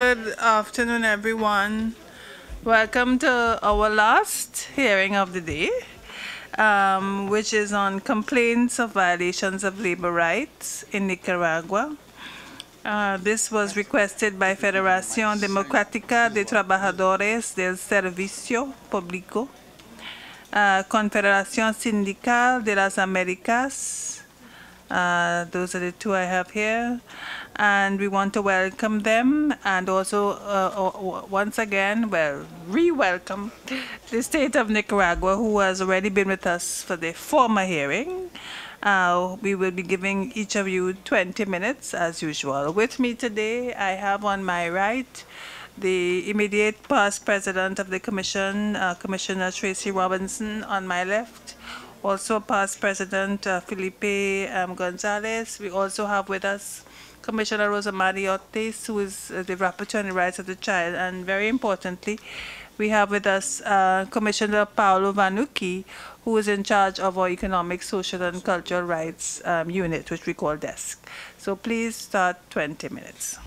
Good afternoon, everyone. Welcome to our last hearing of the day, um, which is on complaints of violations of labor rights in Nicaragua. Uh, this was requested by Federación Democrática de Trabajadores del Servicio Público, uh, Confederación Sindical de las Américas, uh, those are the two I have here, and we want to welcome them and also uh, uh once again well re-welcome the state of Nicaragua who has already been with us for the former hearing uh, we will be giving each of you 20 minutes as usual with me today I have on my right the immediate past president of the commission uh, Commissioner Tracy Robinson on my left also past president uh, Felipe um, Gonzalez we also have with us Commissioner Rosa Mariottes, who is uh, the Rapporteur on the Rights of the Child, and very importantly, we have with us uh, Commissioner Paolo Vanucci, who is in charge of our Economic, Social, and Cultural Rights um, Unit, which we call DESK. So please start 20 minutes.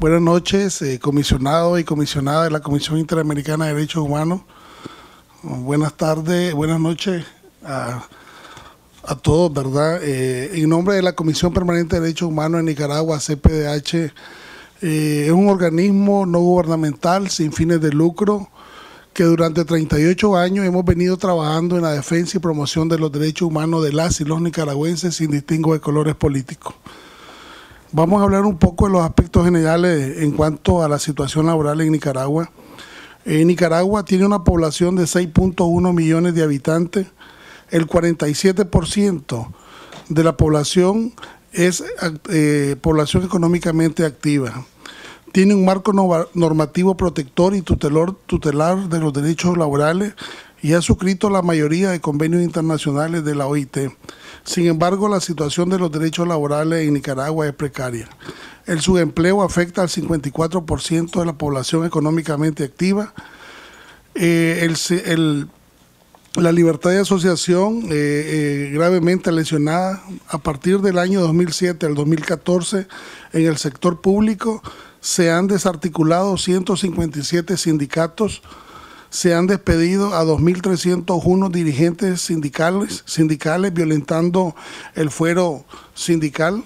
Buenas noches, eh, comisionado y comisionada de la Comisión Interamericana de Derechos Humanos. Buenas tardes, buenas noches a, todos, ¿verdad? Eh, en nombre de la Comisión Permanente de Derechos Humanos en Nicaragua, CPDH, eh, es un organismo no gubernamental sin fines de lucro que durante 38 años hemos venido trabajando en la defensa y promoción de los derechos humanos de las y los nicaragüenses sin distingo de colores políticos. Vamos a hablar un poco de los aspectos generales en cuanto a la situación laboral en Nicaragua. Nicaragua tiene una población de 6.1 millones de habitantes. El 47% de la población es eh, población económicamente activa. Tiene un marco normativo protector y tutelar de los derechos laborales y ha suscrito la mayoría de convenios internacionales de la OIT. Sin embargo, la situación de los derechos laborales en Nicaragua es precaria. El subempleo afecta al 54% de la población económicamente activa. Eh, la libertad de asociación eh, eh, gravemente lesionada a partir del año 2007 al 2014 en el sector público se han desarticulado 157 sindicatos se han despedido a 2.301 dirigentes sindicales, sindicales violentando el fuero sindical.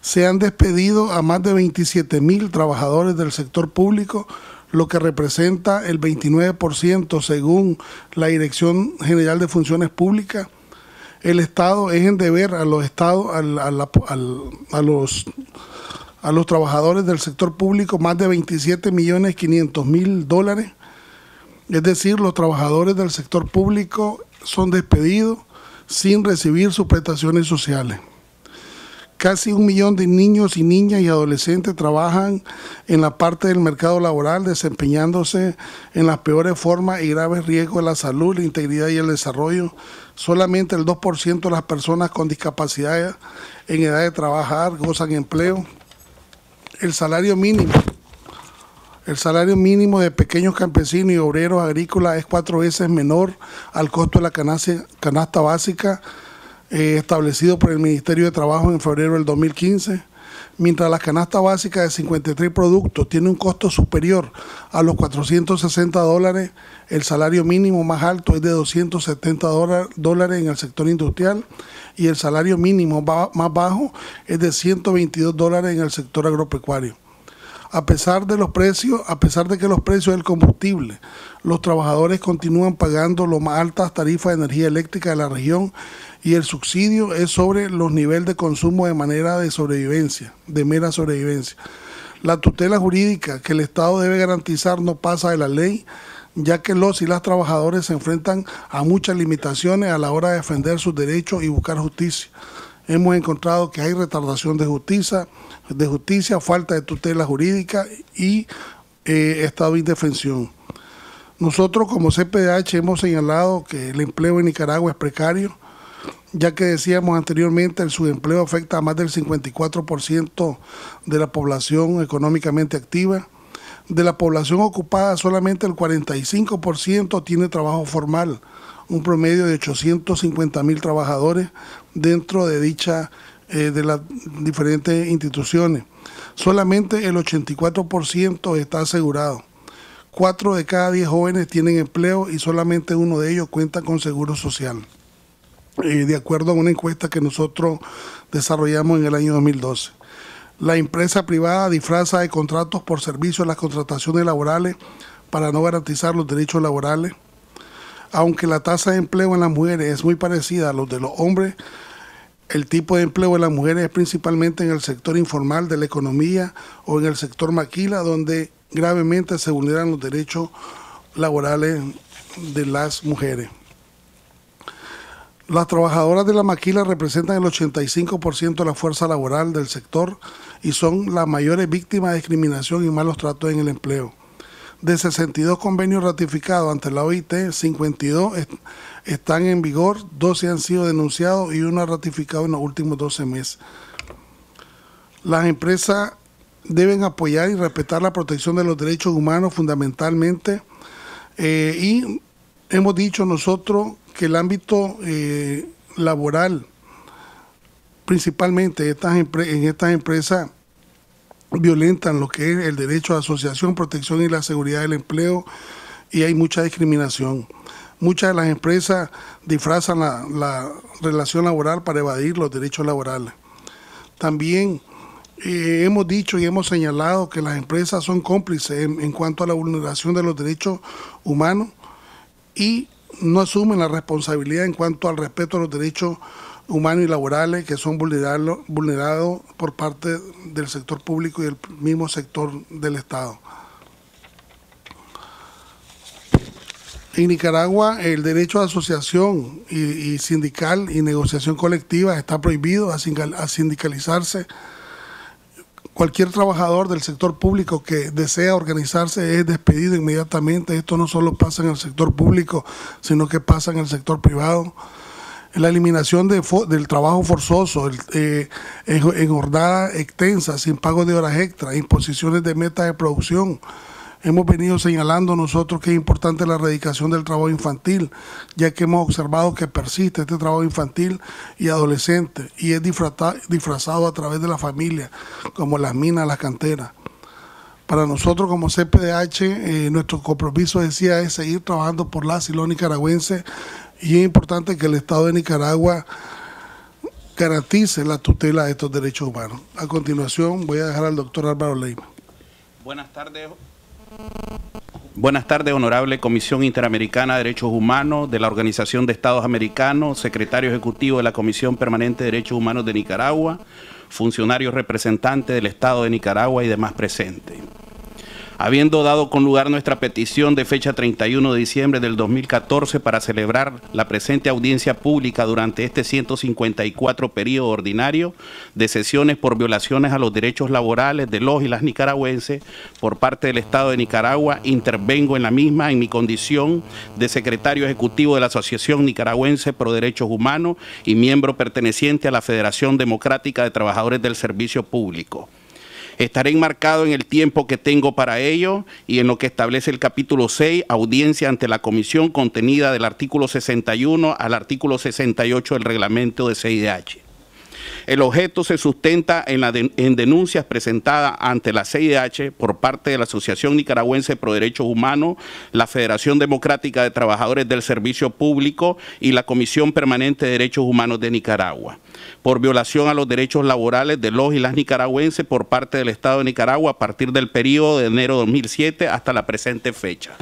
Se han despedido a más de 27.000 trabajadores del sector público, lo que representa el 29% según la Dirección General de Funciones Públicas. El Estado es en deber a los estados, los a los trabajadores del sector público más de 27 millones 500 mil dólares es decir, los trabajadores del sector público son despedidos sin recibir sus prestaciones sociales. Casi un millón de niños y niñas y adolescentes trabajan en la parte del mercado laboral, desempeñándose en las peores formas y graves riesgos de la salud, la integridad y el desarrollo. Solamente el 2% de las personas con discapacidad en edad de trabajar gozan empleo. El salario mínimo el salario mínimo de pequeños campesinos y obreros agrícolas es cuatro veces menor al costo de la canasta, básica eh, establecido por el Ministerio de Trabajo en febrero del 2015 mientras la canasta básica de 53 productos tiene un costo superior a los 460 dólares, el salario mínimo más alto es de 270 dólares en el sector industrial y el salario mínimo más bajo es de 122 dólares en el sector agropecuario. A pesar de los precios, a pesar de que los precios del combustible, los trabajadores continúan pagando las más altas tarifas de energía eléctrica de la región y el subsidio es sobre los niveles de consumo de manera de sobrevivencia, de mera sobrevivencia. La tutela jurídica que el Estado debe garantizar no pasa de la ley, ya que los y las trabajadores se enfrentan a muchas limitaciones a la hora de defender sus derechos y buscar justicia. Hemos encontrado que hay retardación de justicia, de justicia, falta de tutela jurídica y eh, estado de indefensión. Nosotros como CPDH hemos señalado que el empleo en Nicaragua es precario, ya que decíamos anteriormente el subempleo afecta a más del 54% de la población económicamente activa. De la población ocupada solamente el 45% tiene trabajo formal, un promedio de 850 mil trabajadores dentro de dicha eh, de las diferentes instituciones. Solamente el 84% está asegurado. Cuatro de cada diez jóvenes tienen empleo y solamente uno de ellos cuenta con seguro social. Eh, de acuerdo a una encuesta que nosotros desarrollamos en el año 2012. La empresa privada disfraza de contratos por servicio las contrataciones laborales para no garantizar los derechos laborales. Aunque la tasa de empleo en las mujeres es muy parecida a los de los hombres, el tipo de empleo de las mujeres es principalmente en el sector informal de la economía o en el sector maquila, donde gravemente se vulneran los derechos laborales de las mujeres. Las trabajadoras de la maquila representan el 85% de la fuerza laboral del sector y son las mayores víctimas de discriminación y malos tratos en el empleo. De 62 convenios ratificados ante la OIT, 52 están en vigor, 12 han sido denunciados y uno ha ratificado en los últimos 12 meses. Las empresas deben apoyar y respetar la protección de los derechos humanos fundamentalmente eh, y hemos dicho nosotros que el ámbito eh, laboral, principalmente estas en estas empresas, violentan lo que es el derecho a asociación, protección y la seguridad del empleo y hay mucha discriminación. Muchas de las empresas disfrazan la, relación laboral para evadir los derechos laborales. También eh, hemos dicho y hemos señalado que las empresas son cómplices en, cuanto a la vulneración de los derechos humanos y no asumen la responsabilidad en cuanto al respeto a los derechos humanos y laborales que son vulnerados por parte del sector público y del mismo sector del Estado. En Nicaragua el derecho a asociación y, sindical y negociación colectiva está prohibido a sindicalizarse. Cualquier trabajador del sector público que desea organizarse es despedido inmediatamente. Esto no solo pasa en el sector público, sino que pasa en el sector privado la eliminación del trabajo forzoso, el, eh, en, extensa, sin pago de horas extras, imposiciones de metas de producción, hemos venido señalando nosotros que es importante la erradicación del trabajo infantil, ya que hemos observado que persiste este trabajo infantil y adolescente y es disfrazado a través de la familia, como las minas, las canteras. Para nosotros como CPDH, eh, nuestro compromiso decía es seguir trabajando por la y nicaragüense y es importante que el Estado de Nicaragua garantice la tutela de estos derechos humanos. A continuación voy a dejar al doctor Álvaro Leima. Buenas tardes, Buenas tardes, honorable Comisión Interamericana de Derechos Humanos de la Organización de Estados Americanos, secretario ejecutivo de la Comisión Permanente de Derechos Humanos de Nicaragua, Funcionario Representante del Estado de Nicaragua y demás presentes habiendo dado con lugar nuestra petición de fecha 31 de diciembre del 2014 para celebrar la presente audiencia pública durante este 154 periodo ordinario de sesiones por violaciones a los derechos laborales de los y las nicaragüenses por parte del Estado de Nicaragua, intervengo en la misma en mi condición de secretario ejecutivo de la Asociación Nicaragüense Pro Derechos Humanos y miembro perteneciente a la Federación Democrática de Trabajadores del Servicio Público. Estaré enmarcado en el tiempo que tengo para ello y en lo que establece el capítulo 6, audiencia ante la comisión contenida del artículo 61 al artículo 68 del reglamento de CIDH. El objeto se sustenta en, denuncias presentadas ante la CIDH por parte de la Asociación Nicaragüense Pro Derechos Humanos, la Federación Democrática de Trabajadores del Servicio Público y la Comisión Permanente de Derechos Humanos de Nicaragua, por violación a los derechos laborales de los y las nicaragüenses por parte del Estado de Nicaragua a partir del periodo de enero 2007 hasta la presente fecha.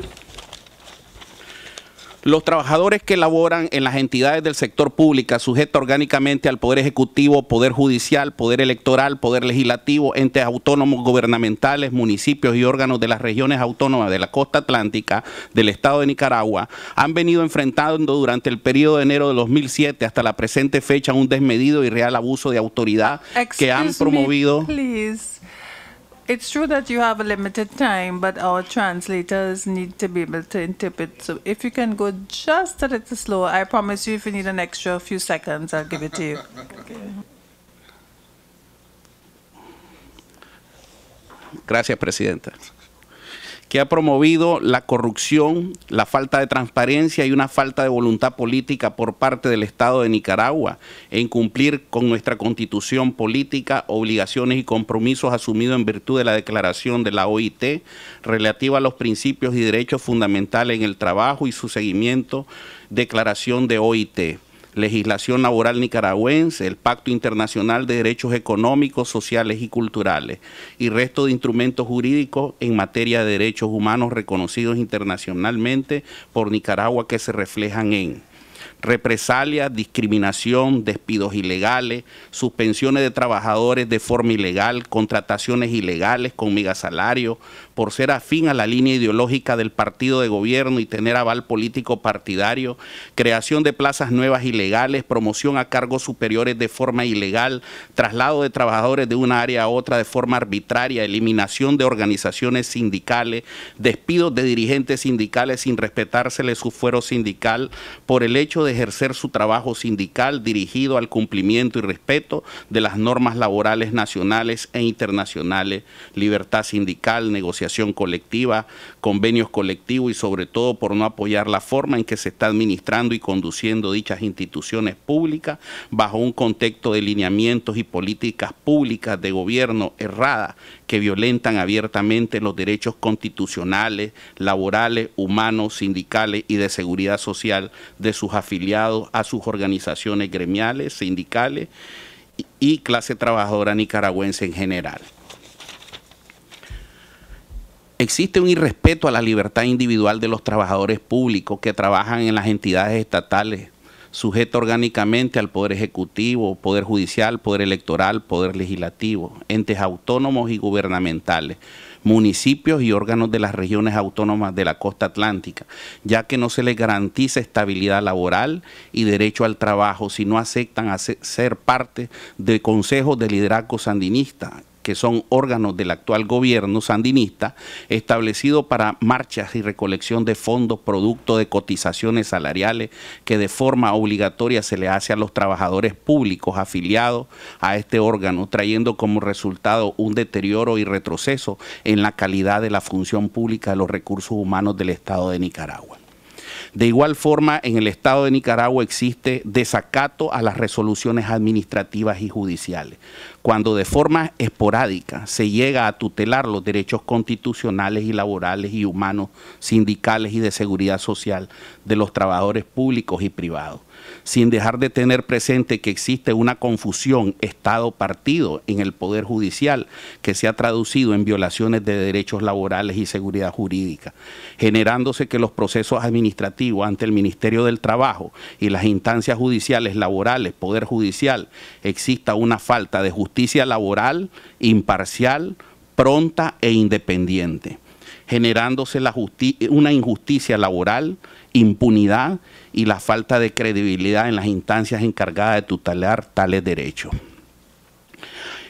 Los trabajadores que laboran en las entidades del sector público sujetos orgánicamente al Poder Ejecutivo, Poder Judicial, Poder Electoral, Poder Legislativo, entes autónomos gubernamentales, municipios y órganos de las regiones autónomas de la costa atlántica del Estado de Nicaragua, han venido enfrentando durante el periodo de enero de 2007 hasta la presente fecha un desmedido y real abuso de autoridad que han promovido... it's true that you have a limited time, but our translators need to be able to interpret. So if you can go just a little slower, I promise you, if you need an extra few seconds, I'll give it to you. Okay. Gracias, Presidenta. que ha promovido la corrupción, la falta de transparencia y una falta de voluntad política por parte del Estado de Nicaragua en cumplir con nuestra constitución política, obligaciones y compromisos asumidos en virtud de la declaración de la OIT relativa a los principios y derechos fundamentales en el trabajo y su seguimiento, declaración de OIT legislación laboral nicaragüense, el Pacto Internacional de Derechos Económicos, Sociales y Culturales y resto de instrumentos jurídicos en materia de derechos humanos reconocidos internacionalmente por Nicaragua que se reflejan en represalias, discriminación, despidos ilegales, suspensiones de trabajadores de forma ilegal, contrataciones ilegales con migasalarios, por ser afín a la línea ideológica del partido de gobierno y tener aval político partidario, creación de plazas nuevas ilegales, promoción a cargos superiores de forma ilegal, traslado de trabajadores de una área a otra de forma arbitraria, eliminación de organizaciones sindicales, despidos de dirigentes sindicales sin respetársele su fuero sindical por el hecho de ejercer su trabajo sindical dirigido al cumplimiento y respeto de las normas laborales nacionales e internacionales, libertad sindical, negociación colectiva, convenios colectivos y sobre todo por no apoyar la forma en que se está administrando y conduciendo dichas instituciones públicas bajo un contexto de lineamientos y políticas públicas de gobierno erradas que violentan abiertamente los derechos constitucionales, laborales, humanos, sindicales y de seguridad social de sus afiliados a sus organizaciones gremiales, sindicales y clase trabajadora nicaragüense en general. Existe un irrespeto a la libertad individual de los trabajadores públicos que trabajan en las entidades estatales, sujeto orgánicamente al Poder Ejecutivo, Poder Judicial, Poder Electoral, Poder Legislativo, entes autónomos y gubernamentales, municipios y órganos de las regiones autónomas de la costa atlántica, ya que no se les garantiza estabilidad laboral y derecho al trabajo si no aceptan ser parte de consejos de liderazgo sandinista que son órganos del actual gobierno sandinista, establecido para marchas y recolección de fondos producto de cotizaciones salariales que de forma obligatoria se le hace a los trabajadores públicos afiliados a este órgano, trayendo como resultado un deterioro y retroceso en la calidad de la función pública de los recursos humanos del Estado de Nicaragua. De igual forma, en el Estado de Nicaragua existe desacato a las resoluciones administrativas y judiciales, cuando de forma esporádica se llega a tutelar los derechos constitucionales y laborales y humanos, sindicales y de seguridad social de los trabajadores públicos y privados sin dejar de tener presente que existe una confusión Estado-partido en el Poder Judicial que se ha traducido en violaciones de derechos laborales y seguridad jurídica, generándose que los procesos administrativos ante el Ministerio del Trabajo y las instancias judiciales laborales, Poder Judicial, exista una falta de justicia laboral imparcial, pronta e independiente generándose una injusticia laboral, impunidad y la falta de credibilidad en las instancias encargadas de tutelar tales derechos.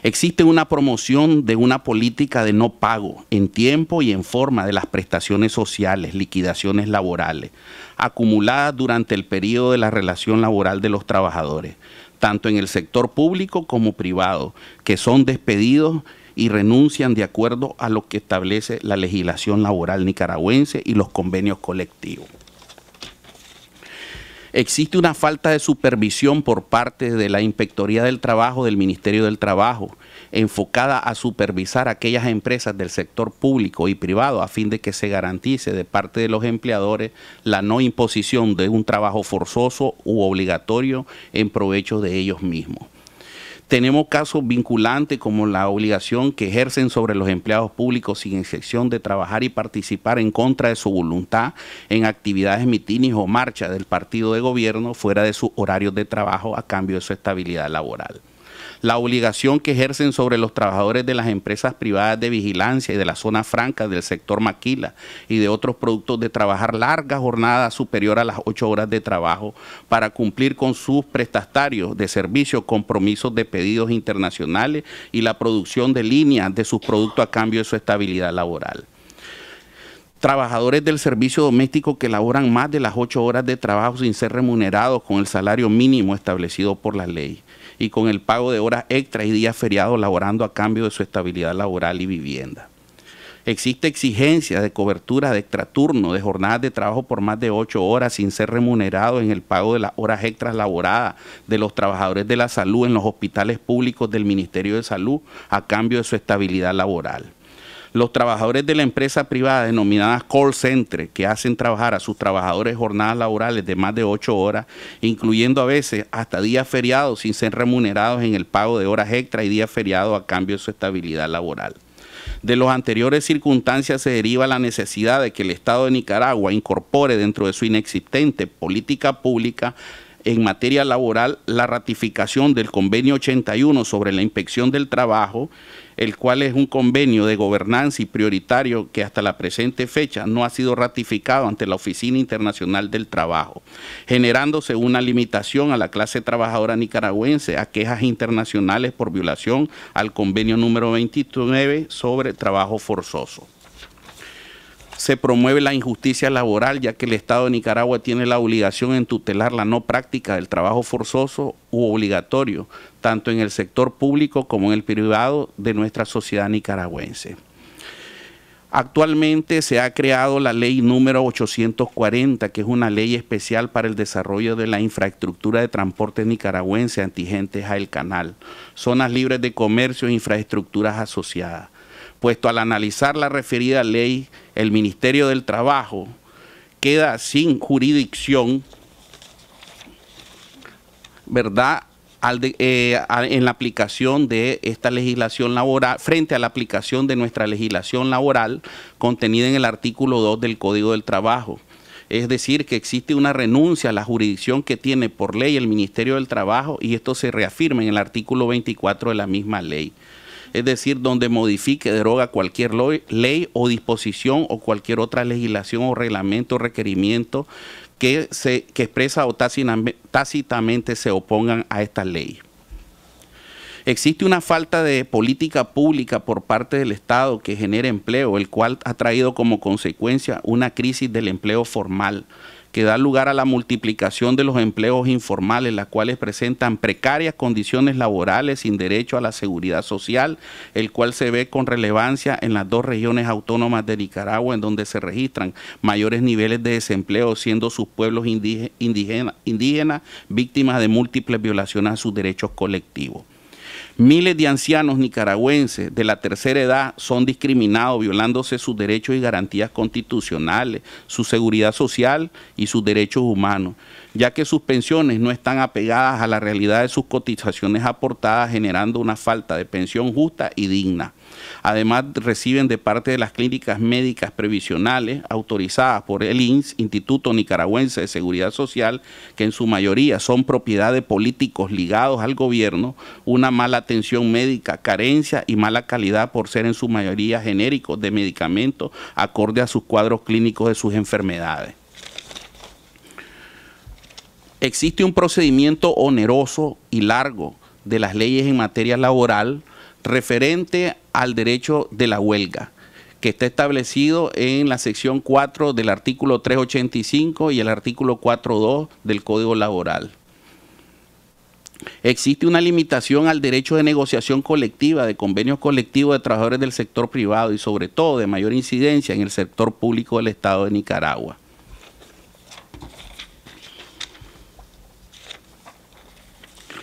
Existe una promoción de una política de no pago en tiempo y en forma de las prestaciones sociales, liquidaciones laborales, acumuladas durante el periodo de la relación laboral de los trabajadores, tanto en el sector público como privado, que son despedidos y renuncian de acuerdo a lo que establece la legislación laboral nicaragüense y los convenios colectivos. Existe una falta de supervisión por parte de la Inspectoría del Trabajo del Ministerio del Trabajo, enfocada a supervisar aquellas empresas del sector público y privado a fin de que se garantice de parte de los empleadores la no imposición de un trabajo forzoso u obligatorio en provecho de ellos mismos. Tenemos casos vinculantes como la obligación que ejercen sobre los empleados públicos sin excepción de trabajar y participar en contra de su voluntad en actividades, mitinis o marchas del partido de gobierno fuera de sus horarios de trabajo a cambio de su estabilidad laboral la obligación que ejercen sobre los trabajadores de las empresas privadas de vigilancia y de la zona franca del sector maquila y de otros productos de trabajar largas jornadas superior a las ocho horas de trabajo para cumplir con sus prestatarios de servicios, compromisos de pedidos internacionales y la producción de líneas de sus productos a cambio de su estabilidad laboral trabajadores del servicio doméstico que laboran más de las ocho horas de trabajo sin ser remunerados con el salario mínimo establecido por la ley y con el pago de horas extras y días feriados laborando a cambio de su estabilidad laboral y vivienda. Existe exigencia de cobertura de extraturno, de jornadas de trabajo por más de ocho horas sin ser remunerado en el pago de las horas extras laboradas de los trabajadores de la salud en los hospitales públicos del Ministerio de Salud a cambio de su estabilidad laboral. Los trabajadores de la empresa privada denominada call center, que hacen trabajar a sus trabajadores jornadas laborales de más de ocho horas, incluyendo a veces hasta días feriados sin ser remunerados en el pago de horas extra y días feriados a cambio de su estabilidad laboral. De las anteriores circunstancias se deriva la necesidad de que el Estado de Nicaragua incorpore dentro de su inexistente política pública en materia laboral la ratificación del convenio 81 sobre la inspección del trabajo, el cual es un convenio de gobernanza y prioritario que hasta la presente fecha no ha sido ratificado ante la Oficina Internacional del Trabajo, generándose una limitación a la clase trabajadora nicaragüense a quejas internacionales por violación al convenio número 29 sobre trabajo forzoso se promueve la injusticia laboral, ya que el Estado de Nicaragua tiene la obligación en tutelar la no práctica del trabajo forzoso u obligatorio, tanto en el sector público como en el privado de nuestra sociedad nicaragüense. Actualmente se ha creado la ley número 840, que es una ley especial para el desarrollo de la infraestructura de transporte nicaragüense antigentes El canal, zonas libres de comercio e infraestructuras asociadas. Puesto al analizar la referida ley, el Ministerio del Trabajo queda sin jurisdicción, ¿verdad? Eh, en la aplicación de esta legislación laboral, frente a la aplicación de nuestra legislación laboral contenida en el artículo 2 del Código del Trabajo. Es decir, que existe una renuncia a la jurisdicción que tiene por ley el Ministerio del Trabajo y esto se reafirma en el artículo 24 de la misma ley es decir, donde modifique, deroga cualquier ley o disposición o cualquier otra legislación o reglamento o requerimiento que, se, expresa o tácitamente se opongan a esta ley. Existe una falta de política pública por parte del Estado que genere empleo, el cual ha traído como consecuencia una crisis del empleo formal que da lugar a la multiplicación de los empleos informales, las cuales presentan precarias condiciones laborales sin derecho a la seguridad social, el cual se ve con relevancia en las dos regiones autónomas de Nicaragua, en donde se registran mayores niveles de desempleo, siendo sus pueblos indígenas víctimas de múltiples violaciones a sus derechos colectivos. Miles de ancianos nicaragüenses de la tercera edad son discriminados, violándose sus derechos y garantías constitucionales, su seguridad social y sus derechos humanos ya que sus pensiones no están apegadas a la realidad de sus cotizaciones aportadas, generando una falta de pensión justa y digna. Además, reciben de parte de las clínicas médicas previsionales autorizadas por el INS, Instituto Nicaragüense de Seguridad Social, que en su mayoría son propiedad de políticos ligados al gobierno, una mala atención médica, carencia y mala calidad por ser en su mayoría genéricos de medicamentos acorde a sus cuadros clínicos de sus enfermedades. Existe un procedimiento oneroso y largo de las leyes en materia laboral referente al derecho de la huelga, que está establecido en la sección 4 del artículo 385 y el artículo 4.2 del Código Laboral. Existe una limitación al derecho de negociación colectiva de convenios colectivos de trabajadores del sector privado y sobre todo de mayor incidencia en el sector público del Estado de Nicaragua.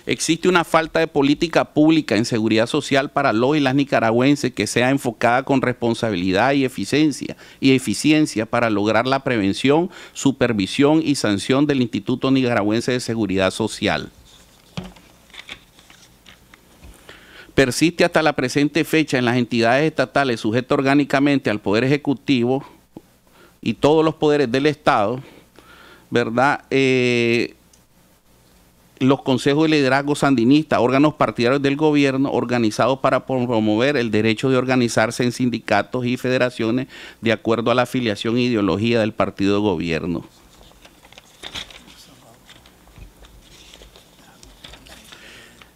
Existe una falta de política pública en seguridad social para los y las nicaragüenses que sea enfocada con responsabilidad y eficiencia y eficiencia para lograr la prevención, supervisión y sanción del Instituto Nicaragüense de Seguridad Social. persiste hasta la presente fecha en las entidades estatales sujetas orgánicamente al Poder Ejecutivo y todos los poderes del Estado, ¿verdad? Eh, los consejos de liderazgo sandinista, órganos partidarios del gobierno organizados para promover el derecho de organizarse en sindicatos y federaciones de acuerdo a la afiliación e ideología del partido de gobierno.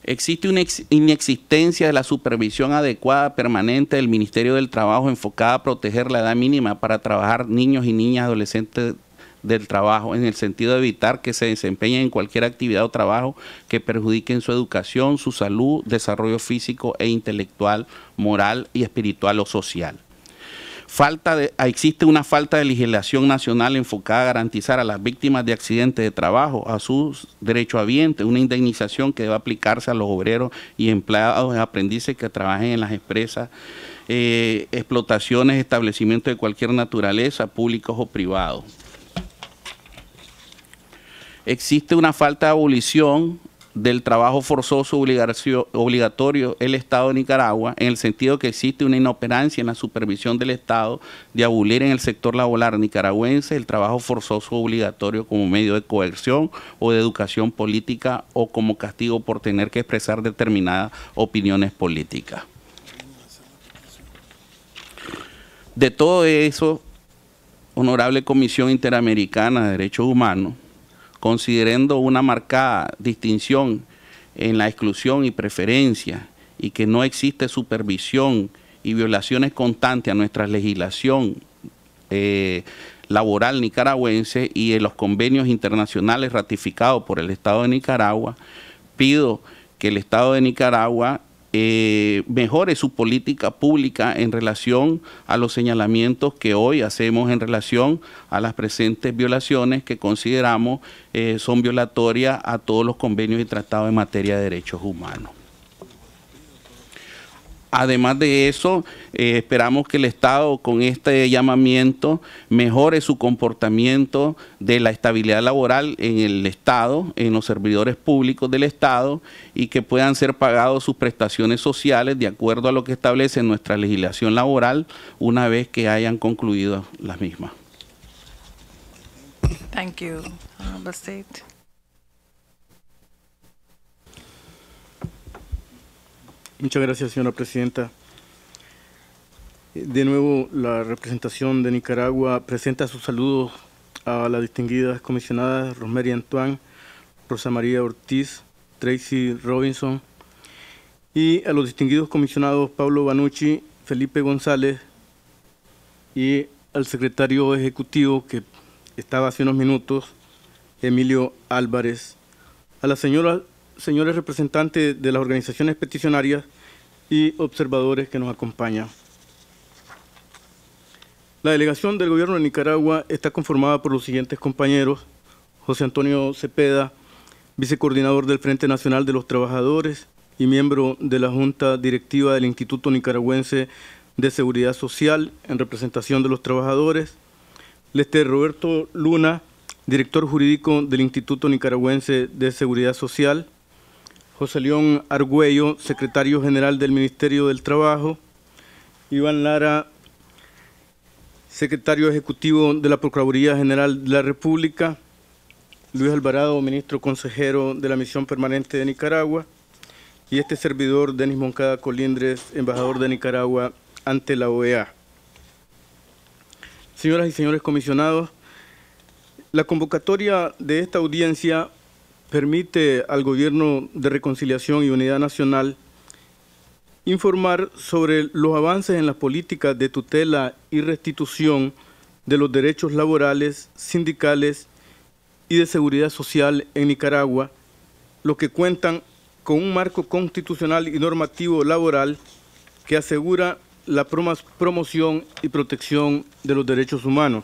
Existe una inexistencia de la supervisión adecuada permanente del Ministerio del Trabajo enfocada a proteger la edad mínima para trabajar niños y niñas adolescentes del trabajo, en el sentido de evitar que se desempeñen en cualquier actividad o trabajo que perjudiquen su educación, su salud, desarrollo físico e intelectual, moral y espiritual o social. Falta ah, existe una falta de legislación nacional enfocada a garantizar a las víctimas de accidentes de trabajo, a sus derechohabientes, una indemnización que debe aplicarse a los obreros y empleados aprendices que trabajen en las empresas, eh, explotaciones, establecimientos de cualquier naturaleza, públicos o privados existe una falta de abolición del trabajo forzoso obligatorio el Estado de Nicaragua, en el sentido que existe una inoperancia en la supervisión del Estado de abolir en el sector laboral nicaragüense el trabajo forzoso obligatorio como medio de coerción o de educación política o como castigo por tener que expresar determinadas opiniones políticas. De todo eso, Honorable Comisión Interamericana de Derechos Humanos, considerando una marcada distinción en la exclusión y preferencia y que no existe supervisión y violaciones constantes a nuestra legislación eh, laboral nicaragüense y en los convenios internacionales ratificados por el Estado de Nicaragua, pido que el Estado de Nicaragua eh, mejore su política pública en relación a los señalamientos que hoy hacemos en relación a las presentes violaciones que consideramos eh, son violatorias a todos los convenios y tratados en materia de derechos humanos. Además de eso, eh, esperamos que el Estado con este llamamiento mejore su comportamiento de la estabilidad laboral en el Estado, en los servidores públicos del Estado y que puedan ser pagados sus prestaciones sociales de acuerdo a lo que establece nuestra legislación laboral una vez que hayan concluido las mismas. Thank you, Muchas gracias, señora presidenta. De nuevo, la representación de Nicaragua presenta sus saludos a las distinguidas comisionadas Rosemary Antoine, Rosa María Ortiz, Tracy Robinson y a los distinguidos comisionados Pablo Banucci, Felipe González y al secretario ejecutivo que estaba hace unos minutos, Emilio Álvarez, a la señora señores representantes de las organizaciones peticionarias y observadores que nos acompañan. La delegación del gobierno de Nicaragua está conformada por los siguientes compañeros. José Antonio Cepeda, vicecoordinador del Frente Nacional de los Trabajadores y miembro de la Junta Directiva del Instituto Nicaragüense de Seguridad Social en representación de los trabajadores. Lester Roberto Luna, director jurídico del Instituto Nicaragüense de Seguridad Social. José León Argüello, secretario general del Ministerio del Trabajo, Iván Lara, secretario ejecutivo de la Procuraduría General de la República, Luis Alvarado, ministro consejero de la Misión Permanente de Nicaragua, y este servidor, Denis Moncada Colindres, embajador de Nicaragua ante la OEA. Señoras y señores comisionados, la convocatoria de esta audiencia permite al Gobierno de Reconciliación y Unidad Nacional informar sobre los avances en las políticas de tutela y restitución de los derechos laborales, sindicales y de seguridad social en Nicaragua, los que cuentan con un marco constitucional y normativo laboral que asegura la promoción y protección de los derechos humanos.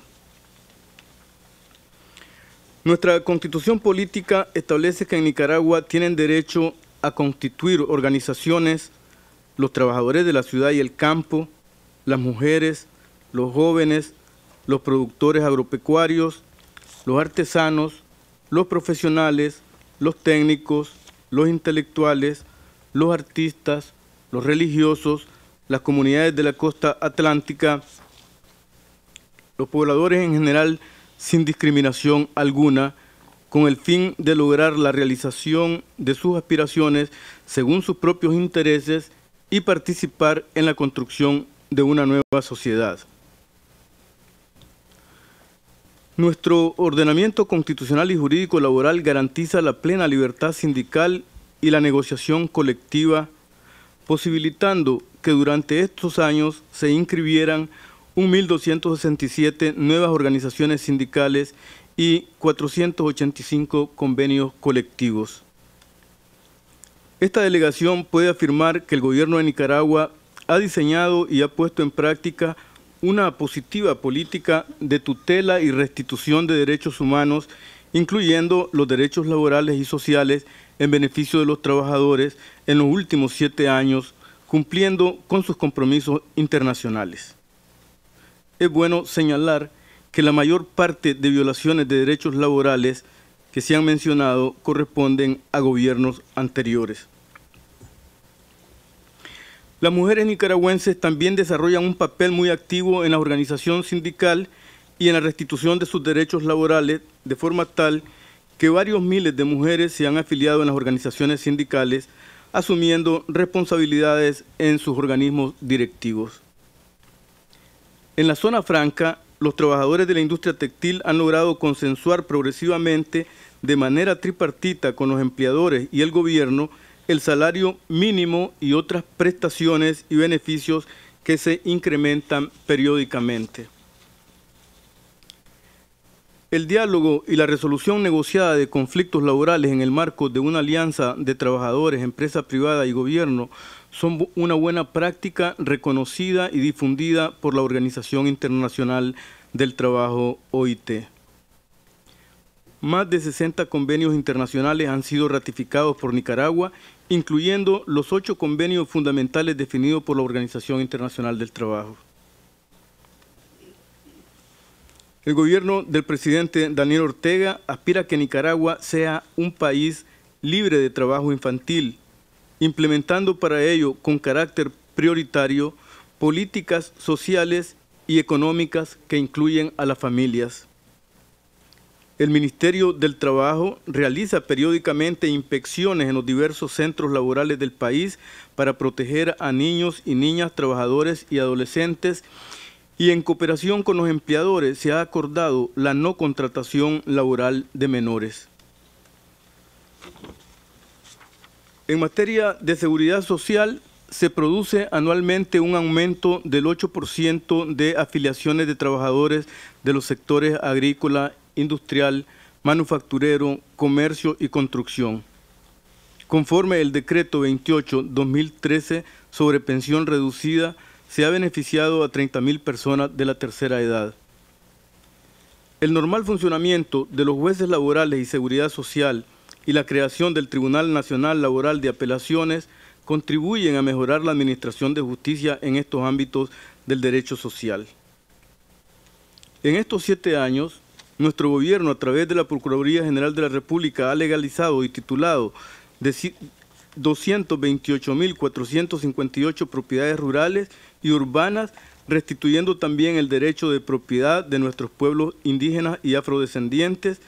Nuestra constitución política establece que en Nicaragua tienen derecho a constituir organizaciones los trabajadores de la ciudad y el campo, las mujeres, los jóvenes, los productores agropecuarios, los artesanos, los profesionales, los técnicos, los intelectuales, los artistas, los religiosos, las comunidades de la costa atlántica, los pobladores en general sin discriminación alguna, con el fin de lograr la realización de sus aspiraciones según sus propios intereses y participar en la construcción de una nueva sociedad. Nuestro ordenamiento constitucional y jurídico laboral garantiza la plena libertad sindical y la negociación colectiva, posibilitando que durante estos años se inscribieran 1.267 nuevas organizaciones sindicales y 485 convenios colectivos. Esta delegación puede afirmar que el gobierno de Nicaragua ha diseñado y ha puesto en práctica una positiva política de tutela y restitución de derechos humanos, incluyendo los derechos laborales y sociales en beneficio de los trabajadores en los últimos siete años, cumpliendo con sus compromisos internacionales es bueno señalar que la mayor parte de violaciones de derechos laborales que se han mencionado corresponden a gobiernos anteriores. Las mujeres nicaragüenses también desarrollan un papel muy activo en la organización sindical y en la restitución de sus derechos laborales de forma tal que varios miles de mujeres se han afiliado en las organizaciones sindicales asumiendo responsabilidades en sus organismos directivos. En la zona franca, los trabajadores de la industria textil han logrado consensuar progresivamente de manera tripartita con los empleadores y el gobierno el salario mínimo y otras prestaciones y beneficios que se incrementan periódicamente. El diálogo y la resolución negociada de conflictos laborales en el marco de una alianza de trabajadores, empresa privada y gobierno son una buena práctica reconocida y difundida por la Organización Internacional del Trabajo OIT. Más de 60 convenios internacionales han sido ratificados por Nicaragua, incluyendo los ocho convenios fundamentales definidos por la Organización Internacional del Trabajo. El gobierno del presidente Daniel Ortega aspira a que Nicaragua sea un país libre de trabajo infantil, implementando para ello con carácter prioritario políticas sociales y económicas que incluyen a las familias. El Ministerio del Trabajo realiza periódicamente inspecciones en los diversos centros laborales del país para proteger a niños y niñas, trabajadores y adolescentes y en cooperación con los empleadores se ha acordado la no contratación laboral de menores. En materia de seguridad social, se produce anualmente un aumento del 8% de afiliaciones de trabajadores de los sectores agrícola, industrial, manufacturero, comercio y construcción. Conforme el decreto 28-2013 sobre pensión reducida, se ha beneficiado a 30.000 personas de la tercera edad. El normal funcionamiento de los jueces laborales y seguridad social y la creación del Tribunal Nacional Laboral de Apelaciones contribuyen a mejorar la administración de justicia en estos ámbitos del derecho social. En estos siete años, nuestro gobierno, a través de la Procuraduría General de la República, ha legalizado y titulado 228.458 propiedades rurales y urbanas, restituyendo también el derecho de propiedad de nuestros pueblos indígenas y afrodescendientes,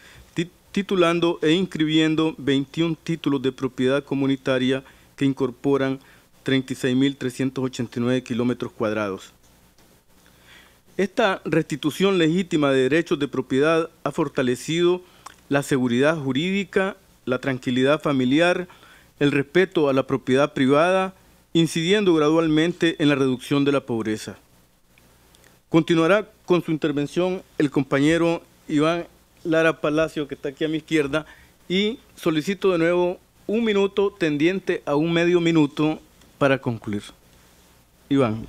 titulando e inscribiendo 21 títulos de propiedad comunitaria que incorporan 36.389 kilómetros cuadrados. Esta restitución legítima de derechos de propiedad ha fortalecido la seguridad jurídica, la tranquilidad familiar, el respeto a la propiedad privada, incidiendo gradualmente en la reducción de la pobreza. Continuará con su intervención el compañero Iván Lara Palacio, que está aquí a mi izquierda, y solicito de nuevo un minuto tendiente a un medio minuto para concluir. Iván.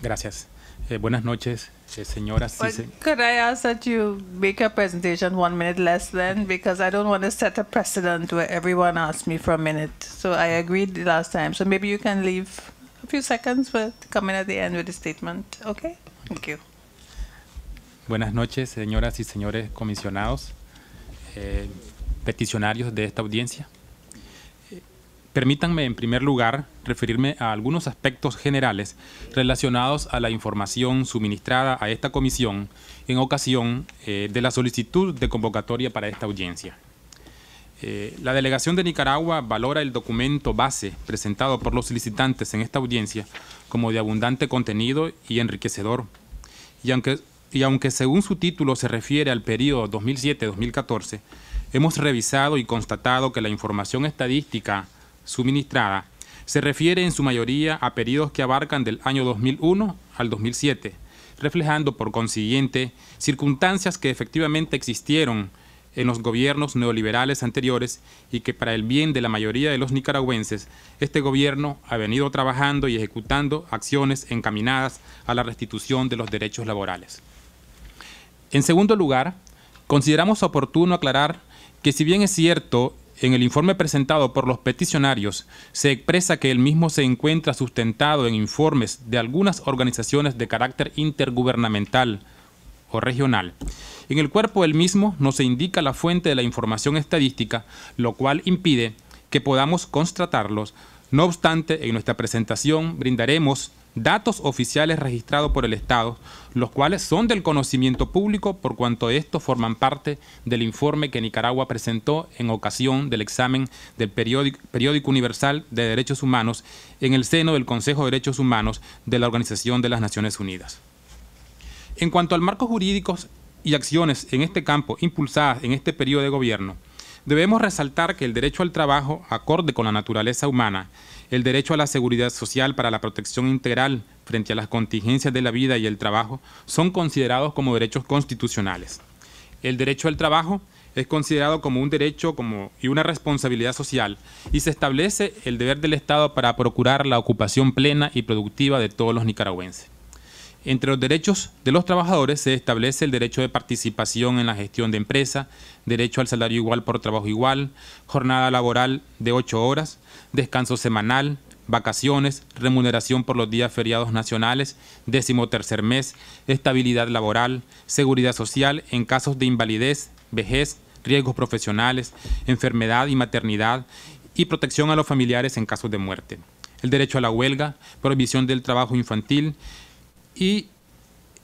Gracias. Eh, buenas noches, eh, señoras. could I ask that you make your presentation one minute less then, because I don't want to set a precedent where everyone asks me for a minute. So I agreed last time. So maybe you can leave a few seconds, but come in at the end with a statement. Okay? Thank you. Buenas noches, señoras y señores comisionados, eh, peticionarios de esta audiencia. Eh, permítanme en primer lugar referirme a algunos aspectos generales relacionados a la información suministrada a esta comisión en ocasión eh, de la solicitud de convocatoria para esta audiencia. la delegación de Nicaragua valora el documento base presentado por los solicitantes en esta audiencia como de abundante contenido y enriquecedor. Y aunque y aunque según su título se refiere al periodo 2007-2014, hemos revisado y constatado que la información estadística suministrada se refiere en su mayoría a periodos que abarcan del año 2001 al 2007, reflejando por consiguiente circunstancias que efectivamente existieron en los gobiernos neoliberales anteriores y que para el bien de la mayoría de los nicaragüenses, este gobierno ha venido trabajando y ejecutando acciones encaminadas a la restitución de los derechos laborales. En segundo lugar, consideramos oportuno aclarar que si bien es cierto, en el informe presentado por los peticionarios se expresa que el mismo se encuentra sustentado en informes de algunas organizaciones de carácter intergubernamental o regional. En el cuerpo del mismo no se indica la fuente de la información estadística, lo cual impide que podamos constatarlos. No obstante, en nuestra presentación brindaremos datos oficiales registrados por el Estado, los cuales son del conocimiento público por cuanto estos forman parte del informe que Nicaragua presentó en ocasión del examen del periódico, Universal de Derechos Humanos en el seno del Consejo de Derechos Humanos de la Organización de las Naciones Unidas. En cuanto al marco jurídico y acciones en este campo impulsadas en este periodo de gobierno, debemos resaltar que el derecho al trabajo, acorde con la naturaleza humana, el derecho a la seguridad social para la protección integral frente a las contingencias de la vida y el trabajo son considerados como derechos constitucionales. El derecho al trabajo es considerado como un derecho como, y una responsabilidad social y se establece el deber del Estado para procurar la ocupación plena y productiva de todos los nicaragüenses. Entre los derechos de los trabajadores se establece el derecho de participación en la gestión de empresa, derecho al salario igual por trabajo igual, jornada laboral de 8 horas, descanso semanal, vacaciones, remuneración por los días feriados nacionales, décimo tercer mes, estabilidad laboral, seguridad social en casos de invalidez, vejez, riesgos profesionales, enfermedad y maternidad y protección a los familiares en casos de muerte. El derecho a la huelga, prohibición del trabajo infantil, y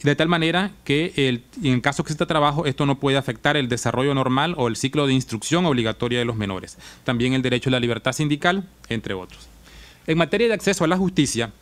de tal manera que el, en caso que exista trabajo, esto no puede afectar el desarrollo normal o el ciclo de instrucción obligatoria de los menores. También el derecho a la libertad sindical, entre otros. En materia de acceso a la justicia,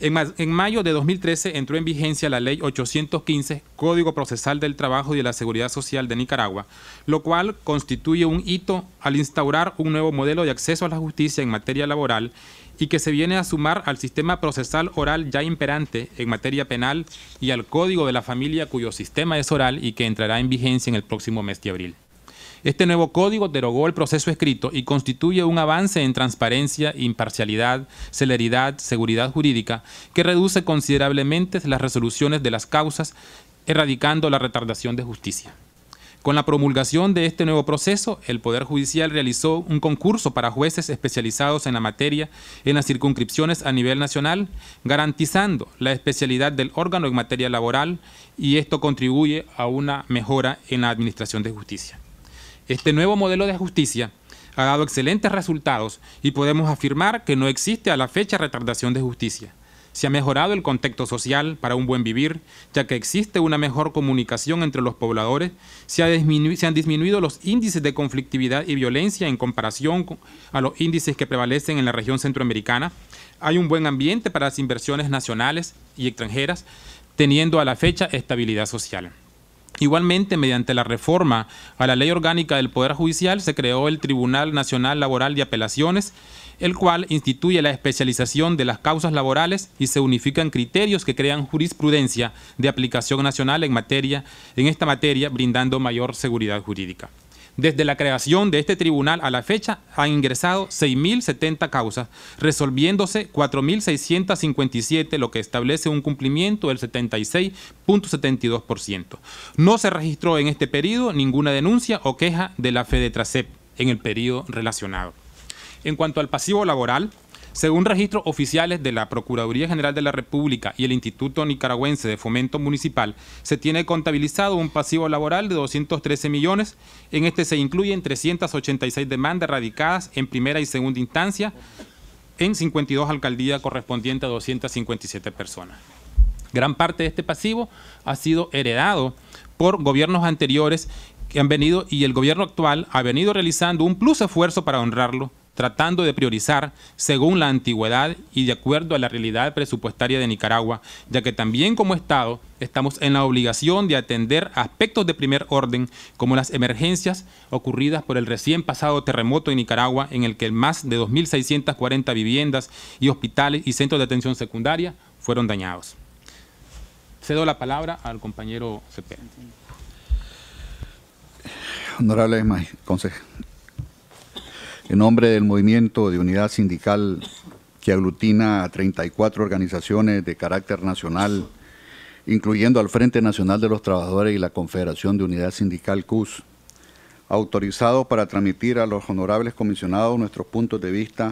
en, mayo de 2013 entró en vigencia la Ley 815, Código Procesal del Trabajo y de la Seguridad Social de Nicaragua, lo cual constituye un hito al instaurar un nuevo modelo de acceso a la justicia en materia laboral y que se viene a sumar al sistema procesal oral ya imperante en materia penal y al Código de la Familia cuyo sistema es oral y que entrará en vigencia en el próximo mes de abril. Este nuevo código derogó el proceso escrito y constituye un avance en transparencia, imparcialidad, celeridad, seguridad jurídica, que reduce considerablemente las resoluciones de las causas, erradicando la retardación de justicia. Con la promulgación de este nuevo proceso, el Poder Judicial realizó un concurso para jueces especializados en la materia en las circunscripciones a nivel nacional, garantizando la especialidad del órgano en materia laboral y esto contribuye a una mejora en la administración de justicia. Este nuevo modelo de justicia ha dado excelentes resultados y podemos afirmar que no existe a la fecha retardación de justicia. Se ha mejorado el contexto social para un buen vivir, ya que existe una mejor comunicación entre los pobladores, se, han disminuido los índices de conflictividad y violencia en comparación a los índices que prevalecen en la región centroamericana, hay un buen ambiente para las inversiones nacionales y extranjeras, teniendo a la fecha estabilidad social. Igualmente, mediante la reforma a la ley orgánica del Poder Judicial, se creó el Tribunal Nacional Laboral de Apelaciones, el cual instituye la especialización de las causas laborales y se unifican criterios que crean jurisprudencia de aplicación nacional en, materia, en esta materia, brindando mayor seguridad jurídica. Desde la creación de este tribunal a la fecha han ingresado 6.070 causas, resolviéndose 4.657, lo que establece un cumplimiento del 76.72%. No se registró en este periodo ninguna denuncia o queja de la FEDETRACEP en el periodo relacionado. En cuanto al pasivo laboral, según registros oficiales de la Procuraduría General de la República y el Instituto Nicaragüense de Fomento Municipal, se tiene contabilizado un pasivo laboral de 213 millones. En este se incluyen 386 demandas radicadas en primera y segunda instancia en 52 alcaldías correspondientes a 257 personas. Gran parte de este pasivo ha sido heredado por gobiernos anteriores que han venido y el gobierno actual ha venido realizando un plus esfuerzo para honrarlo tratando de priorizar según la antigüedad y de acuerdo a la realidad presupuestaria de Nicaragua, ya que también como Estado estamos en la obligación de atender aspectos de primer orden, como las emergencias ocurridas por el recién pasado terremoto en Nicaragua, en el que más de 2.640 viviendas y hospitales y centros de atención secundaria fueron dañados. Cedo la palabra al compañero Cepeda. Honorables consejo. En nombre del movimiento de unidad sindical que aglutina a 34 organizaciones de carácter nacional, incluyendo al Frente Nacional de los Trabajadores y la Confederación de Unidad Sindical CUS, autorizado para transmitir a los honorables comisionados nuestros puntos de vista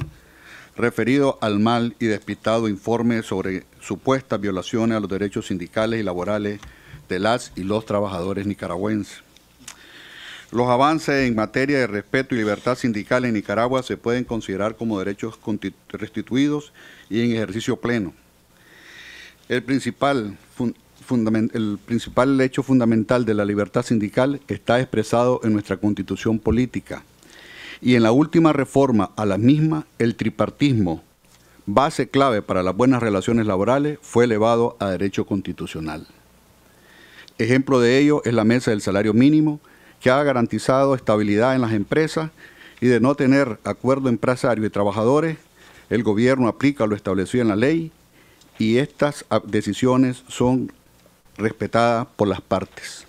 referido al mal y despistado informe sobre supuestas violaciones a los derechos sindicales y laborales de las y los trabajadores nicaragüenses. Los avances en materia de respeto y libertad sindical en Nicaragua se pueden considerar como derechos restituidos y en ejercicio pleno. El principal, el principal hecho fundamental de la libertad sindical está expresado en nuestra constitución política y en la última reforma a la misma, el tripartismo, base clave para las buenas relaciones laborales, fue elevado a derecho constitucional. Ejemplo de ello es la mesa del salario mínimo, que ha garantizado estabilidad en las empresas y de no tener acuerdo empresario y trabajadores, el gobierno aplica lo establecido en la ley y estas decisiones son respetadas por las partes.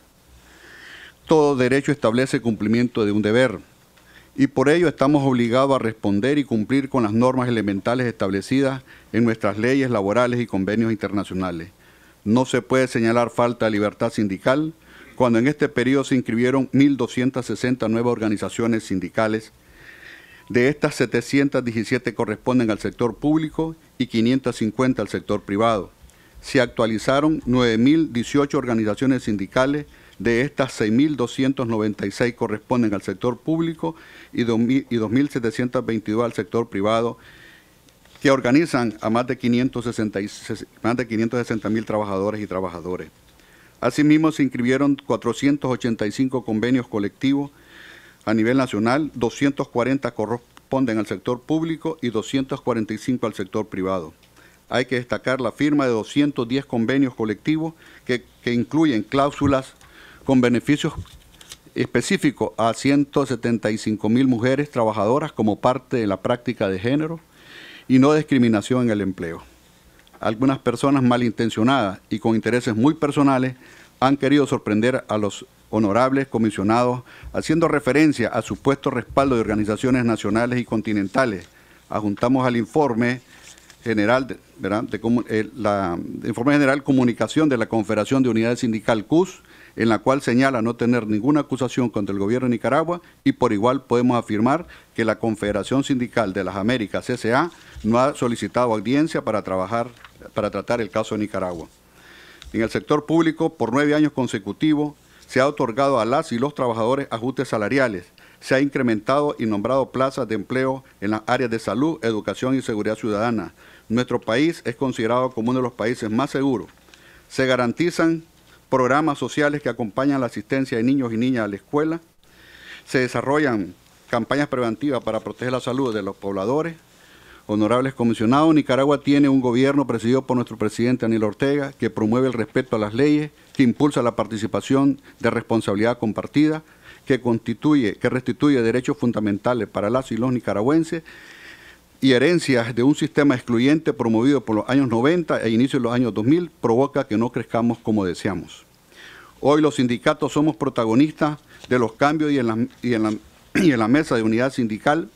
Todo derecho establece cumplimiento de un deber y por ello estamos obligados a responder y cumplir con las normas elementales establecidas en nuestras leyes laborales y convenios internacionales. No se puede señalar falta de libertad sindical, cuando en este periodo se inscribieron 1.260 nuevas organizaciones sindicales. De estas, 717 corresponden al sector público y 550 al sector privado. Se actualizaron 9.018 organizaciones sindicales, de estas 6.296 corresponden al sector público y 2.722 al sector privado, que organizan a más de 560 trabajadores y trabajadores. Asimismo, se inscribieron 485 convenios colectivos a nivel nacional, 240 corresponden al sector público y 245 al sector privado. Hay que destacar la firma de 210 convenios colectivos que, incluyen cláusulas con beneficios específicos a 175 mil mujeres trabajadoras como parte de la práctica de género y no discriminación en el empleo algunas personas malintencionadas y con intereses muy personales han querido sorprender a los honorables comisionados haciendo referencia a supuesto respaldo de organizaciones nacionales y continentales. Ajuntamos al informe general, de, ¿verdad? Eh, la, informe general comunicación de la Confederación de Unidades Sindical CUS, en la cual señala no tener ninguna acusación contra el gobierno de Nicaragua y por igual podemos afirmar que la Confederación Sindical de las Américas, CSA, no ha solicitado audiencia para trabajar para tratar el caso de Nicaragua. En el sector público, por nueve años consecutivos, se ha otorgado a las y los trabajadores ajustes salariales, se ha incrementado y nombrado plazas de empleo en las áreas de salud, educación y seguridad ciudadana. Nuestro país es considerado como uno de los países más seguros. Se garantizan programas sociales que acompañan la asistencia de niños y niñas a la escuela. Se desarrollan campañas preventivas para proteger la salud de los pobladores. Honorables comisionados, Nicaragua tiene un gobierno presidido por nuestro presidente Daniel Ortega, que promueve el respeto a las leyes, que impulsa la participación de responsabilidad compartida, que, constituye, que restituye derechos fundamentales para las y los nicaragüenses y herencias de un sistema excluyente promovido por los años 90 e inicio de los años 2000 provoca que no crezcamos como deseamos. Hoy los sindicatos somos protagonistas de los cambios y en la mesa de unidad sindical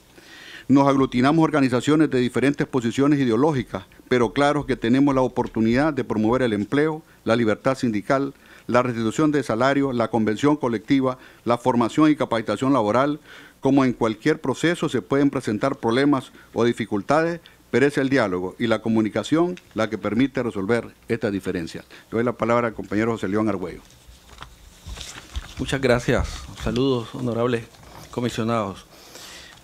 nos aglutinamos organizaciones de diferentes posiciones ideológicas, pero claro que tenemos la oportunidad de promover el empleo, la libertad sindical, la restitución de salarios, la convención colectiva, la formación y capacitación laboral. Como en cualquier proceso se pueden presentar problemas o dificultades, pero es el diálogo y la comunicación la que permite resolver estas diferencias. Le doy la palabra al compañero José León Argüello. Muchas gracias. Saludos, honorables comisionados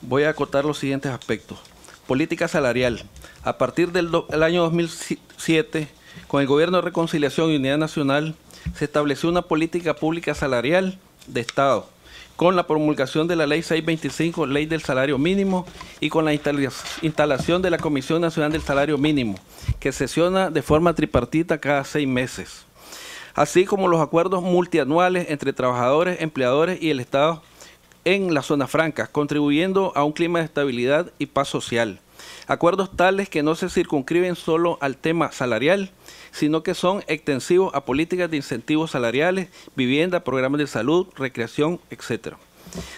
voy a acotar los siguientes aspectos. Política salarial. A partir del año 2007, con el Gobierno de Reconciliación y Unidad Nacional, se estableció una política pública salarial de Estado, con la promulgación de la Ley 625, Ley del Salario Mínimo, y con la instalación de la Comisión Nacional del Salario Mínimo, que sesiona de forma tripartita cada seis meses, así como los acuerdos multianuales entre trabajadores, empleadores y el Estado en las zonas francas, contribuyendo a un clima de estabilidad y paz social. Acuerdos tales que no se circunscriben solo al tema salarial, sino que son extensivos a políticas de incentivos salariales, vivienda, programas de salud, recreación, etc.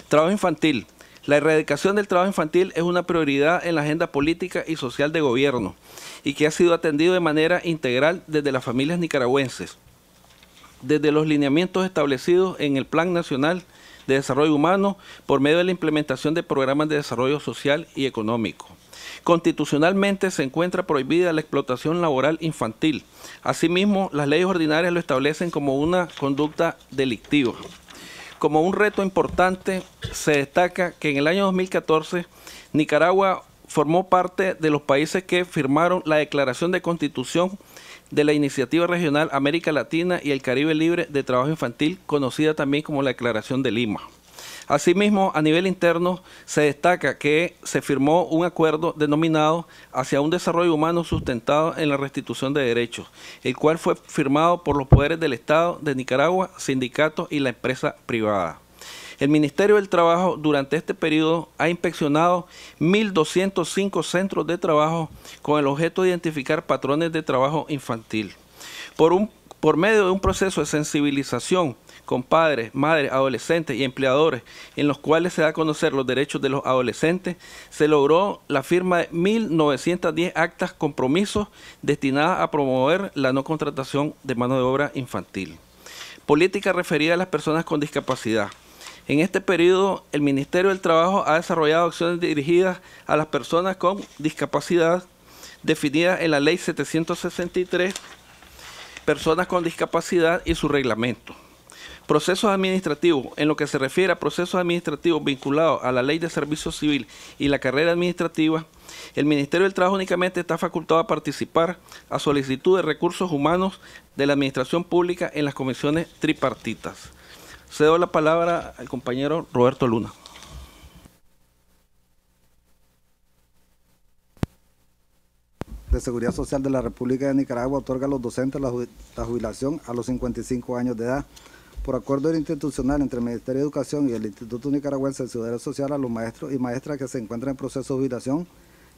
Trabajo infantil. La erradicación del trabajo infantil es una prioridad en la agenda política y social de gobierno y que ha sido atendido de manera integral desde las familias nicaragüenses, desde los lineamientos establecidos en el Plan Nacional de Desarrollo Humano por medio de la implementación de programas de desarrollo social y económico. Constitucionalmente se encuentra prohibida la explotación laboral infantil. Asimismo, las leyes ordinarias lo establecen como una conducta delictiva. Como un reto importante, se destaca que en el año 2014 Nicaragua formó parte de los países que firmaron la Declaración de Constitución de la Iniciativa Regional América Latina y el Caribe Libre de Trabajo Infantil, conocida también como la Declaración de Lima. Asimismo, a nivel interno, se destaca que se firmó un acuerdo denominado Hacia un desarrollo humano sustentado en la restitución de derechos, el cual fue firmado por los poderes del Estado de Nicaragua, sindicatos y la empresa privada. El Ministerio del Trabajo durante este periodo ha inspeccionado 1.205 centros de trabajo con el objeto de identificar patrones de trabajo infantil. Por, por medio de un proceso de sensibilización con padres, madres, adolescentes y empleadores, en los cuales se da a conocer los derechos de los adolescentes, se logró la firma de 1.910 actas compromisos destinadas a promover la no contratación de mano de obra infantil. Política referida a las personas con discapacidad. En este periodo, el Ministerio del Trabajo ha desarrollado acciones dirigidas a las personas con discapacidad, definidas en la Ley 763, Personas con Discapacidad y su reglamento. Procesos administrativos. En lo que se refiere a procesos administrativos vinculados a la Ley de Servicio Civil y la carrera administrativa, el Ministerio del Trabajo únicamente está facultado a participar a solicitud de recursos humanos de la Administración Pública en las comisiones tripartitas. Cedo la palabra al compañero Roberto Luna. de Seguridad Social de la República de Nicaragua otorga a los docentes la jubilación a los 55 años de edad. Por acuerdo institucional entre el Ministerio de Educación y el Instituto Nicaragüense de Seguridad Social a los maestros y maestras que se encuentran en proceso de jubilación,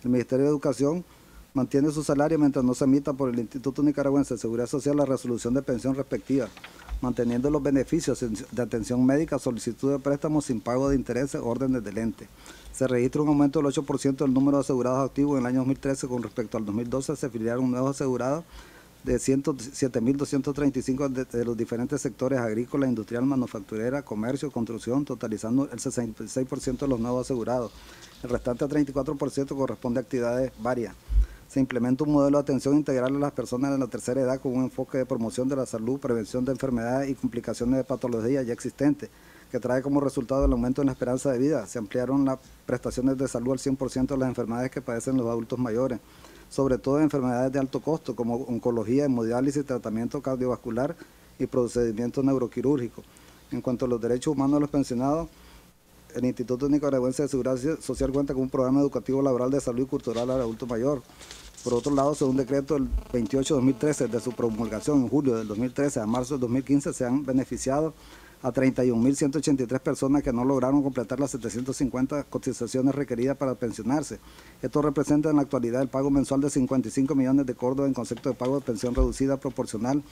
el Ministerio de Educación mantiene su salario mientras no se emita por el Instituto Nicaragüense de Seguridad Social la resolución de pensión respectiva manteniendo los beneficios de atención médica, solicitud de préstamos sin pago de intereses, órdenes del ente. Se registra un aumento del 8% del número de asegurados activos en el año 2013 con respecto al 2012. Se filiaron nuevos asegurados de 107.235 de, los diferentes sectores agrícola, industrial, manufacturera, comercio, construcción, totalizando el 66% de los nuevos asegurados. El restante 34% corresponde a actividades varias se implementa un modelo de atención integral a las personas de la tercera edad con un enfoque de promoción de la salud, prevención de enfermedades y complicaciones de patologías ya existentes, que trae como resultado el aumento en la esperanza de vida. Se ampliaron las prestaciones de salud al 100% de las enfermedades que padecen los adultos mayores, sobre todo enfermedades de alto costo como oncología, hemodiálisis, tratamiento cardiovascular y procedimientos neuroquirúrgicos. En cuanto a los derechos humanos de los pensionados, el Instituto Nicaragüense de Seguridad Social cuenta con un programa educativo laboral de salud y cultural al adulto mayor. Por otro lado, según decreto del 28-2013 de de su promulgación en julio del 2013 a marzo del 2015, se han beneficiado a 31.183 personas que no lograron completar las 750 cotizaciones requeridas para pensionarse. Esto representa en la actualidad el pago mensual de 55 millones de córdoba en concepto de pago de pensión reducida proporcional.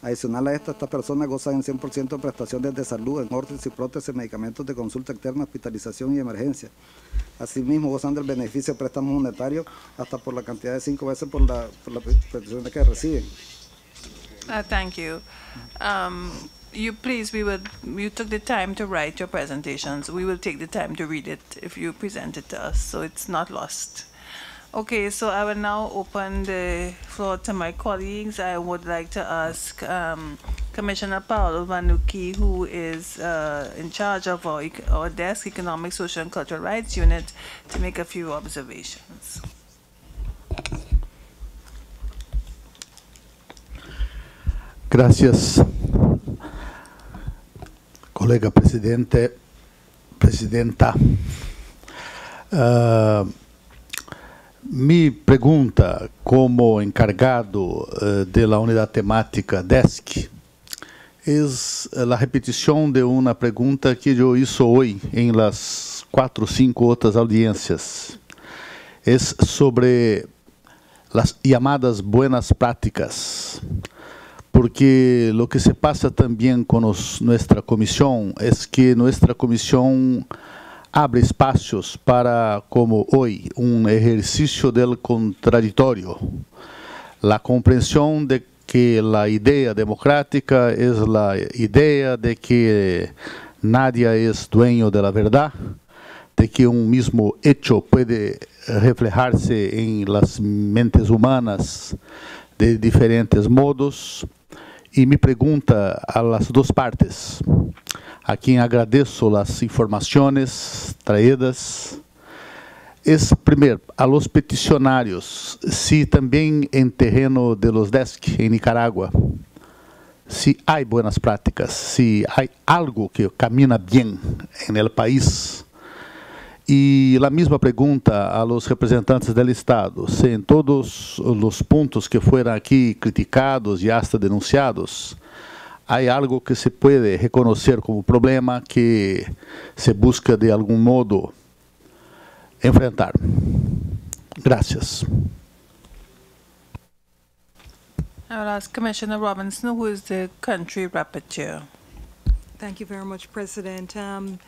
Adicional a esto, estas personas gozan en 100% de prestaciones de salud en órtesis y prótesis, medicamentos de consulta externa, hospitalización y emergencia. Asimismo, gozan del beneficio de préstamos monetarios hasta por la cantidad de cinco veces por la, por la que reciben. Ah, thank you. Um, you please, we will, you took the time to write your presentations. We will take the time to read it if you present it to us, so it's not lost. Okay, so I will now open the floor to my colleagues. I would like to ask um, Commissioner Paolo Vanucci, who is uh, in charge of our, our desk, Economic, Social, and Cultural Rights Unit, to make a few observations. Gracias. Colega presidente, presidenta, uh, eh, me pergunta como encargado uh, eh, Unidade temática DESC, é eh, a repetição de uma pergunta que eu hizo hoje em las quatro ou cinco outras audiências sobre as chamadas buenas práticas. porque lo que se pasa también con nuestra comisión es que nuestra comisión abre espacios para, como hoy, un ejercicio del contradictorio, la comprensión de que la idea democrática es la idea de que nadie es dueño de la verdad, de que un mismo hecho puede reflejarse en las mentes humanas de diferentes modos. e me pergunta las duas partes, a quem agradeço as informações traídas. Es, primeiro, a los peticionários, se si também em terreno de los DESC, em Nicaragua se si há boas práticas, se si há algo que camina bem no país, e a mesma pergunta aos representantes do Estado: se em todos os pontos que foram aqui criticados e hasta denunciados, há algo que se pode reconhecer como problema que se busca de algum modo enfrentar. Gracias. I will ask Commissioner Robinson, who is the country rapporteur. Thank you very much, President. Um,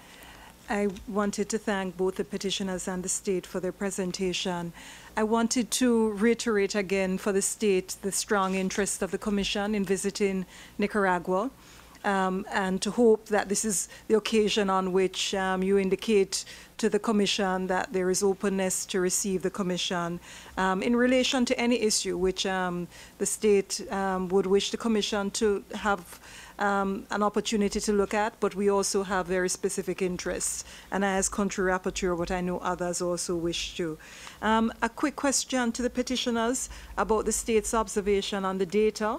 I wanted to thank both the petitioners and the state for their presentation. I wanted to reiterate again for the state the strong interest of the Commission in visiting Nicaragua um, and to hope that this is the occasion on which um, you indicate to the Commission that there is openness to receive the Commission um, in relation to any issue which um, the state um, would wish the Commission to have um, an opportunity to look at, but we also have very specific interests. And as country rapporteur, what I know others also wish to. Um, a quick question to the petitioners about the state's observation on the data.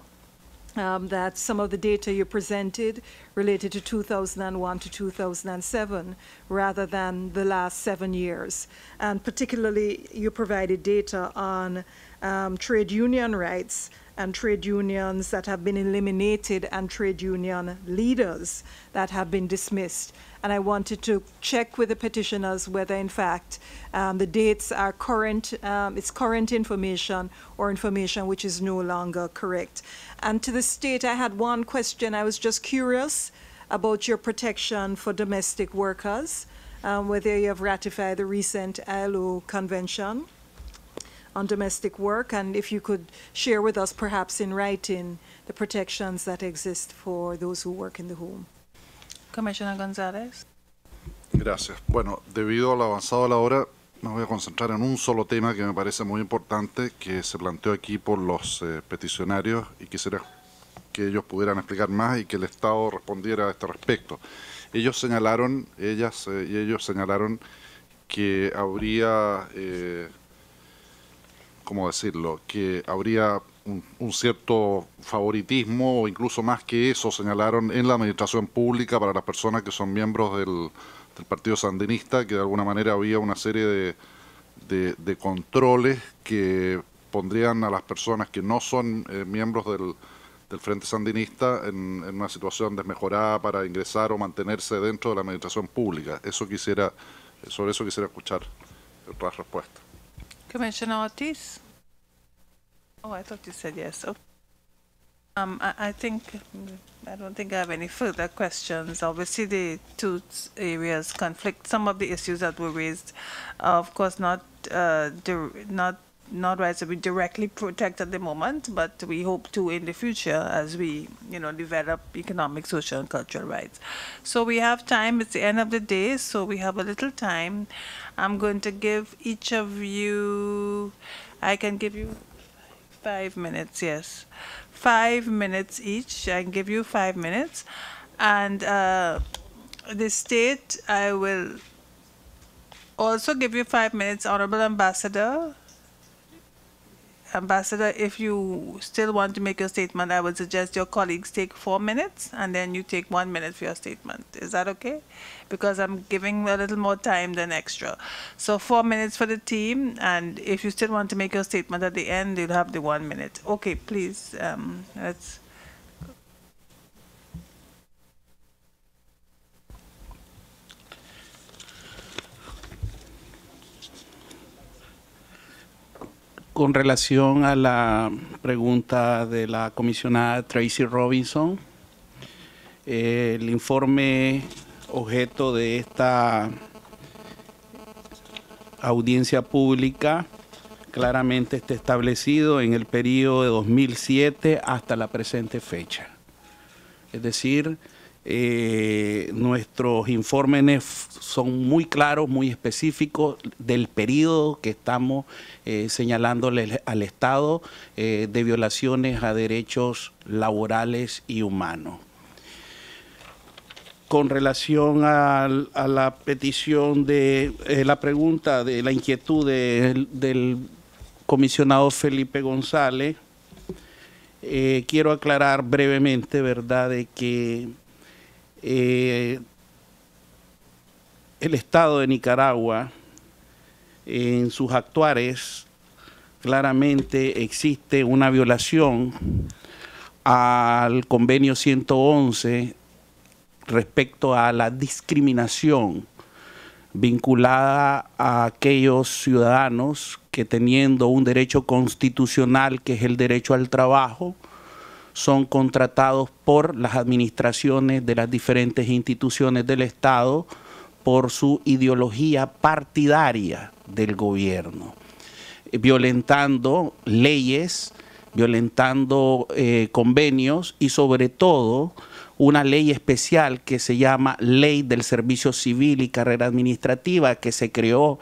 Um, that some of the data you presented related to 2001 to 2007 rather than the last seven years. And particularly, you provided data on um, trade union rights and trade unions that have been eliminated and trade union leaders that have been dismissed. And I wanted to check with the petitioners whether, in fact, um, the dates are current, um, it's current information or information which is no longer correct. And to the state, I had one question. I was just curious about your protection for domestic workers, um, whether you have ratified the recent ILO convention. on domestic work, and if you could share with us, perhaps in writing, the protections that exist for those who work in the home. Commissioner González. Gracias. Bueno, debido al avanzado de la hora, me voy a concentrar en un solo tema que me parece muy importante, que se planteó aquí por los eh, peticionarios y quisiera que ellos pudieran explicar más y que el Estado respondiera a este respecto. Ellos señalaron, ellas eh, y ellos señalaron que habría eh, ¿cómo decirlo?, que habría un, cierto favoritismo, o incluso más que eso, señalaron en la administración pública para las personas que son miembros del, Partido Sandinista, que de alguna manera había una serie de, controles que pondrían a las personas que no son eh, miembros del, Frente Sandinista en, en, una situación desmejorada para ingresar o mantenerse dentro de la administración pública. Eso quisiera, sobre eso quisiera escuchar otras respuestas. Commissioner Ortiz? Oh, I thought you said yes. Oh. Um, I, I, think, I don't think I have any further questions. Obviously, the two areas conflict. Some of the issues that were raised are, of course, not, uh, not not rights that we directly protect at the moment, but we hope to in the future as we, you know, develop economic, social, and cultural rights. So we have time. It's the end of the day, so we have a little time. I'm going to give each of you, I can give you five minutes, yes. Five minutes each. I can give you five minutes. And uh, the state, I will also give you five minutes, Honorable Ambassador. Ambassador, if you still want to make your statement, I would suggest your colleagues take four minutes and then you take one minute for your statement. Is that okay? Because I'm giving a little more time than extra. So four minutes for the team, and if you still want to make your statement at the end, you'll have the one minute. Okay, please, um, let's con relación a la pregunta de la comisionada Tracy Robinson, el informe objeto de esta audiencia pública claramente está establecido en el periodo de 2007 hasta la presente fecha. Es decir, eh, nuestros informes son muy claros, muy específicos del periodo que estamos eh, al Estado eh, de violaciones a derechos laborales y humanos. Con relación a, la petición de eh, la pregunta, de la inquietud del comisionado Felipe González, quiero aclarar brevemente, ¿verdad?, de que eh, el Estado de Nicaragua en sus actuares claramente existe una violación al convenio 111 respecto a la discriminación vinculada a aquellos ciudadanos que teniendo un derecho constitucional que es el derecho al trabajo, son contratados por las administraciones de las diferentes instituciones del Estado por su ideología partidaria del gobierno, eh, violentando leyes, violentando eh, convenios y sobre todo una ley especial que se llama Ley del Servicio Civil y Carrera Administrativa que se creó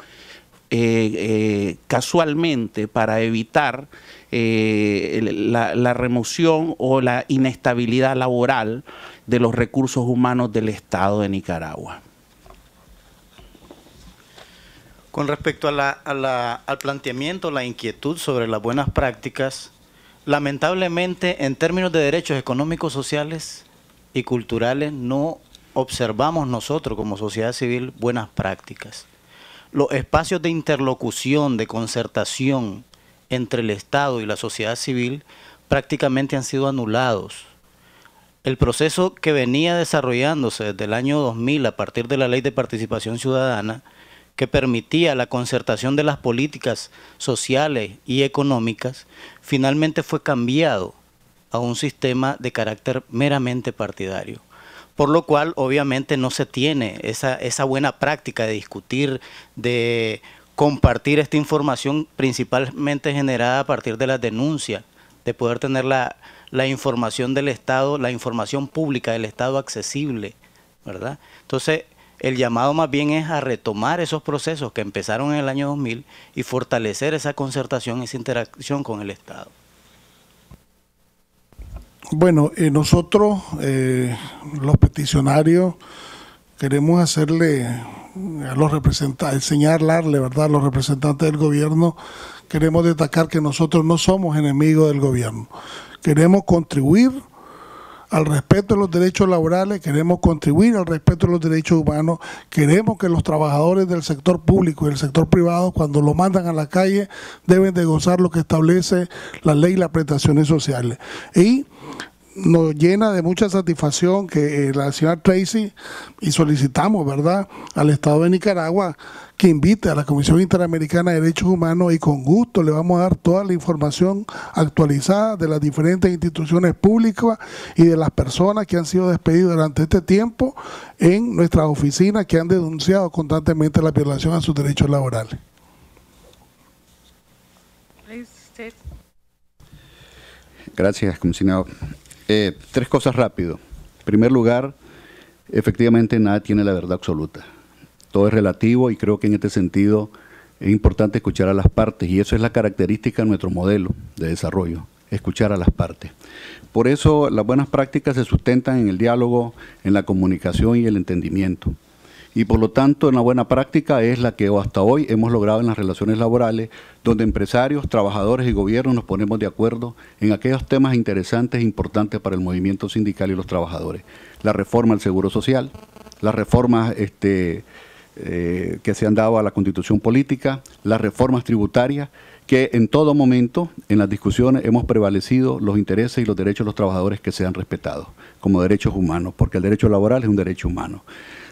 eh, casualmente para evitar eh, la, remoción o la inestabilidad laboral de los recursos humanos del Estado de Nicaragua. Con respecto al planteamiento, la inquietud sobre las buenas prácticas, lamentablemente en términos de derechos económicos, sociales y culturales no observamos nosotros como sociedad civil buenas prácticas. Los espacios de interlocución, de concertación, entre el Estado y la sociedad civil prácticamente han sido anulados. El proceso que venía desarrollándose desde el año 2000 a partir de la Ley de Participación Ciudadana, que permitía la concertación de las políticas sociales y económicas, finalmente fue cambiado a un sistema de carácter meramente partidario. Por lo cual, obviamente, no se tiene esa, esa buena práctica de discutir, de compartir esta información principalmente generada a partir de las denuncias, de poder tener la, información del Estado, la información pública del Estado accesible, ¿verdad? Entonces, el llamado más bien es a retomar esos procesos que empezaron en el año 2000 y fortalecer esa concertación, esa interacción con el Estado. Bueno, eh, nosotros, eh, los peticionarios, queremos hacerle los representantes, señalarle, ¿verdad?, los representantes del gobierno, queremos destacar que nosotros no somos enemigos del gobierno. Queremos contribuir al respeto de los derechos laborales, queremos contribuir al respeto de los derechos humanos, queremos que los trabajadores del sector público y del sector privado, cuando lo mandan a la calle, deben de gozar lo que establece la ley y las prestaciones sociales. Y nos llena de mucha satisfacción que eh, la señora Tracy y solicitamos, ¿verdad?, al Estado de Nicaragua que invite a la Comisión Interamericana de Derechos Humanos y con gusto le vamos a dar toda la información actualizada de las diferentes instituciones públicas y de las personas que han sido despedidas durante este tiempo en nuestras oficinas que han denunciado constantemente la violación a sus derechos laborales. Gracias, comisionado. Eh, tres cosas rápido. En primer lugar, efectivamente nada tiene la verdad absoluta. Todo es relativo y creo que en este sentido es importante escuchar a las partes y eso es la característica de nuestro modelo de desarrollo, escuchar a las partes. Por eso las buenas prácticas se sustentan en el diálogo, en la comunicación y el entendimiento y por lo tanto una buena práctica es la que hasta hoy hemos logrado en las relaciones laborales, donde empresarios, trabajadores y gobiernos nos ponemos de acuerdo en aquellos temas interesantes e importantes para el movimiento sindical y los trabajadores. La reforma al Seguro Social, las reformas este, eh, que se han dado a la constitución política, las reformas tributarias que en todo momento en las discusiones hemos prevalecido los intereses y los derechos de los trabajadores que sean respetados como derechos humanos, porque el derecho laboral es un derecho humano.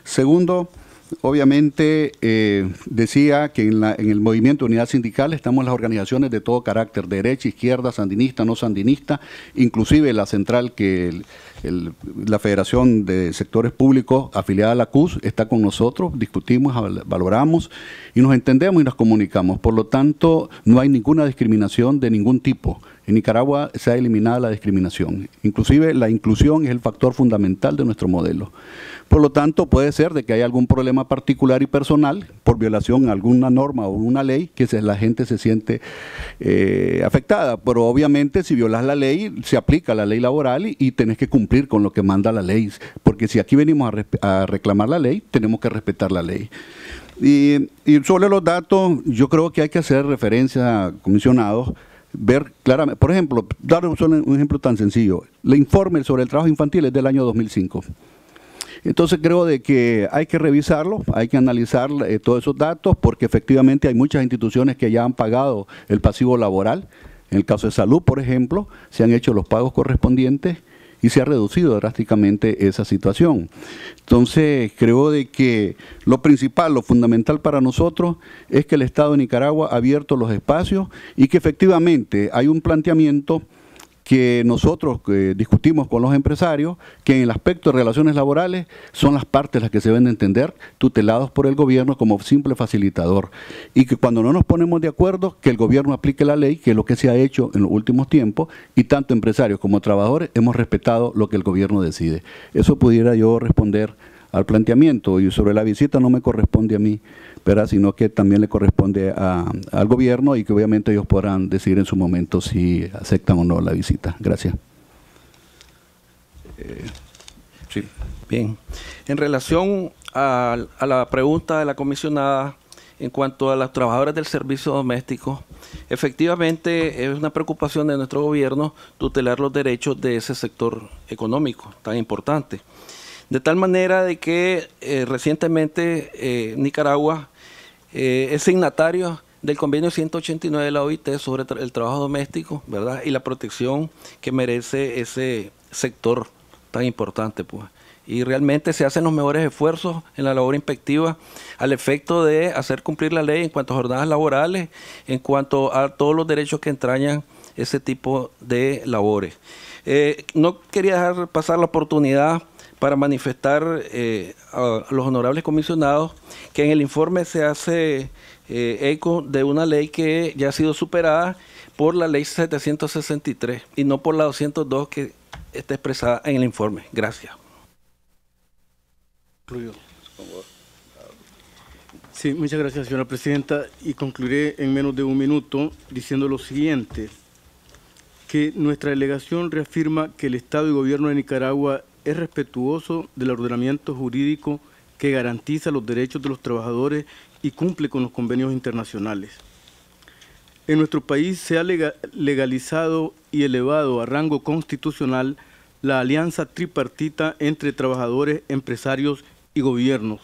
Segundo, obviamente eh, decía que en, el movimiento unidad sindical estamos las organizaciones de todo carácter, derecha, izquierda, sandinista, no sandinista, inclusive la central que la Federación de Sectores Públicos afiliada a la CUS está con nosotros, discutimos, valoramos y nos entendemos y nos comunicamos. Por lo tanto, no hay ninguna discriminación de ningún tipo en Nicaragua se ha eliminado la discriminación. Inclusive la inclusión es el factor fundamental de nuestro modelo. Por lo tanto, puede ser de que haya algún problema particular y personal por violación a alguna norma o una ley que la gente se siente eh, afectada. Pero obviamente si violas la ley, se aplica la ley laboral y, tenés que cumplir con lo que manda la ley. Porque si aquí venimos a, reclamar la ley, tenemos que respetar la ley. Y, y sobre los datos, yo creo que hay que hacer referencia, comisionados, ver claramente, por ejemplo, dar un, ejemplo tan sencillo, el informe sobre el trabajo infantil es del año 2005. Entonces creo de que hay que revisarlo, hay que analizar eh, todos esos datos porque efectivamente hay muchas instituciones que ya han pagado el pasivo laboral. En el caso de salud, por ejemplo, se han hecho los pagos correspondientes y se ha reducido drásticamente esa situación. Entonces, creo de que lo principal, lo fundamental para nosotros es que el Estado de Nicaragua ha abierto los espacios y que efectivamente hay un planteamiento que nosotros discutimos con los empresarios, que en el aspecto de relaciones laborales son las partes las que se deben de entender, tutelados por el gobierno como simple facilitador. Y que cuando no nos ponemos de acuerdo, que el gobierno aplique la ley, que es lo que se ha hecho en los últimos tiempos, y tanto empresarios como trabajadores hemos respetado lo que el gobierno decide. Eso pudiera yo responder al planteamiento y sobre la visita no me corresponde a mí sino que también le corresponde al gobierno y que obviamente ellos podrán decir en su momento si aceptan o no la visita. Gracias. Eh, Bien. En relación a, la pregunta de la comisionada en cuanto a las trabajadoras del servicio doméstico, efectivamente es una preocupación de nuestro gobierno tutelar los derechos de ese sector económico tan importante. De tal manera de que eh, recientemente eh, Nicaragua eh, es signatario del convenio 189 de la OIT sobre el trabajo doméstico, ¿verdad? Y la protección que merece ese sector tan importante, pues. Y realmente se hacen los mejores esfuerzos en la labor inspectiva al efecto de hacer cumplir la ley en cuanto a jornadas laborales, en cuanto a todos los derechos que entrañan ese tipo de labores. Eh, no quería dejar pasar la oportunidad para manifestar eh, a los honorables comisionados que en el informe se hace eh, eco de una ley que ya ha sido superada por la ley 763 y no por la 202 que está expresada en el informe. Gracias. Sí, muchas gracias, señora presidenta. Y concluiré en menos de un minuto diciendo lo siguiente, que nuestra delegación reafirma que el Estado y Gobierno de Nicaragua es respetuoso del ordenamiento jurídico que garantiza los derechos de los trabajadores y cumple con los convenios internacionales. En nuestro país se ha legalizado y elevado a rango constitucional la alianza tripartita entre trabajadores, empresarios y gobiernos.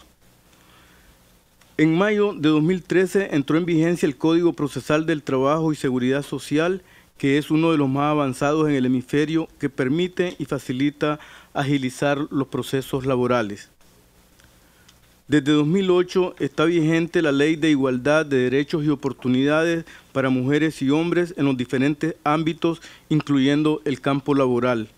En mayo de 2013 entró en vigencia el Código Procesal del Trabajo y Seguridad Social, que es uno de los más avanzados en el hemisferio, que permite y facilita agilizar los procesos laborales. Desde 2008 está vigente la Ley de Igualdad de Derechos y Oportunidades para Mujeres y Hombres en los diferentes ámbitos, incluyendo el campo laboral.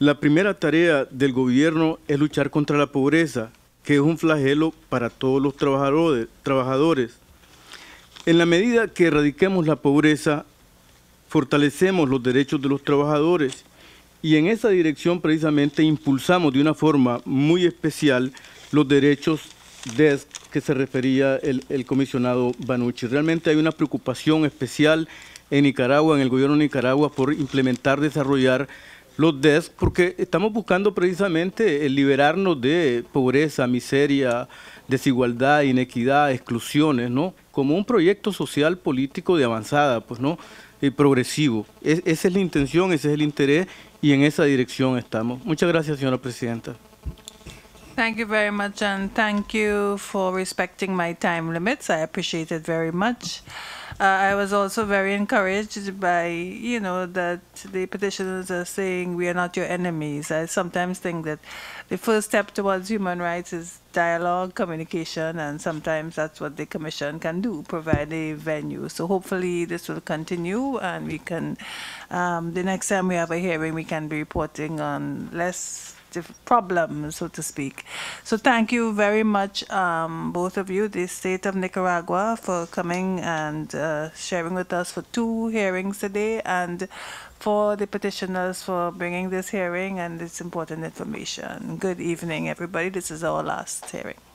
La primera tarea del gobierno es luchar contra la pobreza, que es un flagelo para todos los trabajadores. En la medida que erradiquemos la pobreza, fortalecemos los derechos de los trabajadores y en esa dirección precisamente impulsamos de una forma muy especial los derechos de que se refería el, comisionado Banucci. Realmente hay una preocupación especial en Nicaragua, en el gobierno de Nicaragua, por implementar, desarrollar los DESC, porque estamos buscando precisamente el liberarnos de pobreza, miseria, desigualdad, inequidad, exclusiones, ¿no? Como un proyecto social político de avanzada, pues, ¿no? eh, progresivo. Es, esa es la intención, ese es el interés y en esa dirección estamos. Muchas gracias, señora presidenta. Thank you very much, and thank you for respecting my time limits. I appreciate it very much. Uh, I was also very encouraged by, you know, that the petitioners are saying we are not your enemies. I sometimes think that the first step towards human rights is dialogue, communication, and sometimes that's what the commission can do, provide a venue. So hopefully this will continue and we can, um, the next time we have a hearing, we can be reporting on less problems, so to speak. So thank you very much, um, both of you, the state of Nicaragua, for coming and uh, sharing with us for two hearings today. And for the petitioners for bringing this hearing and this important information. Good evening, everybody. This is our last hearing.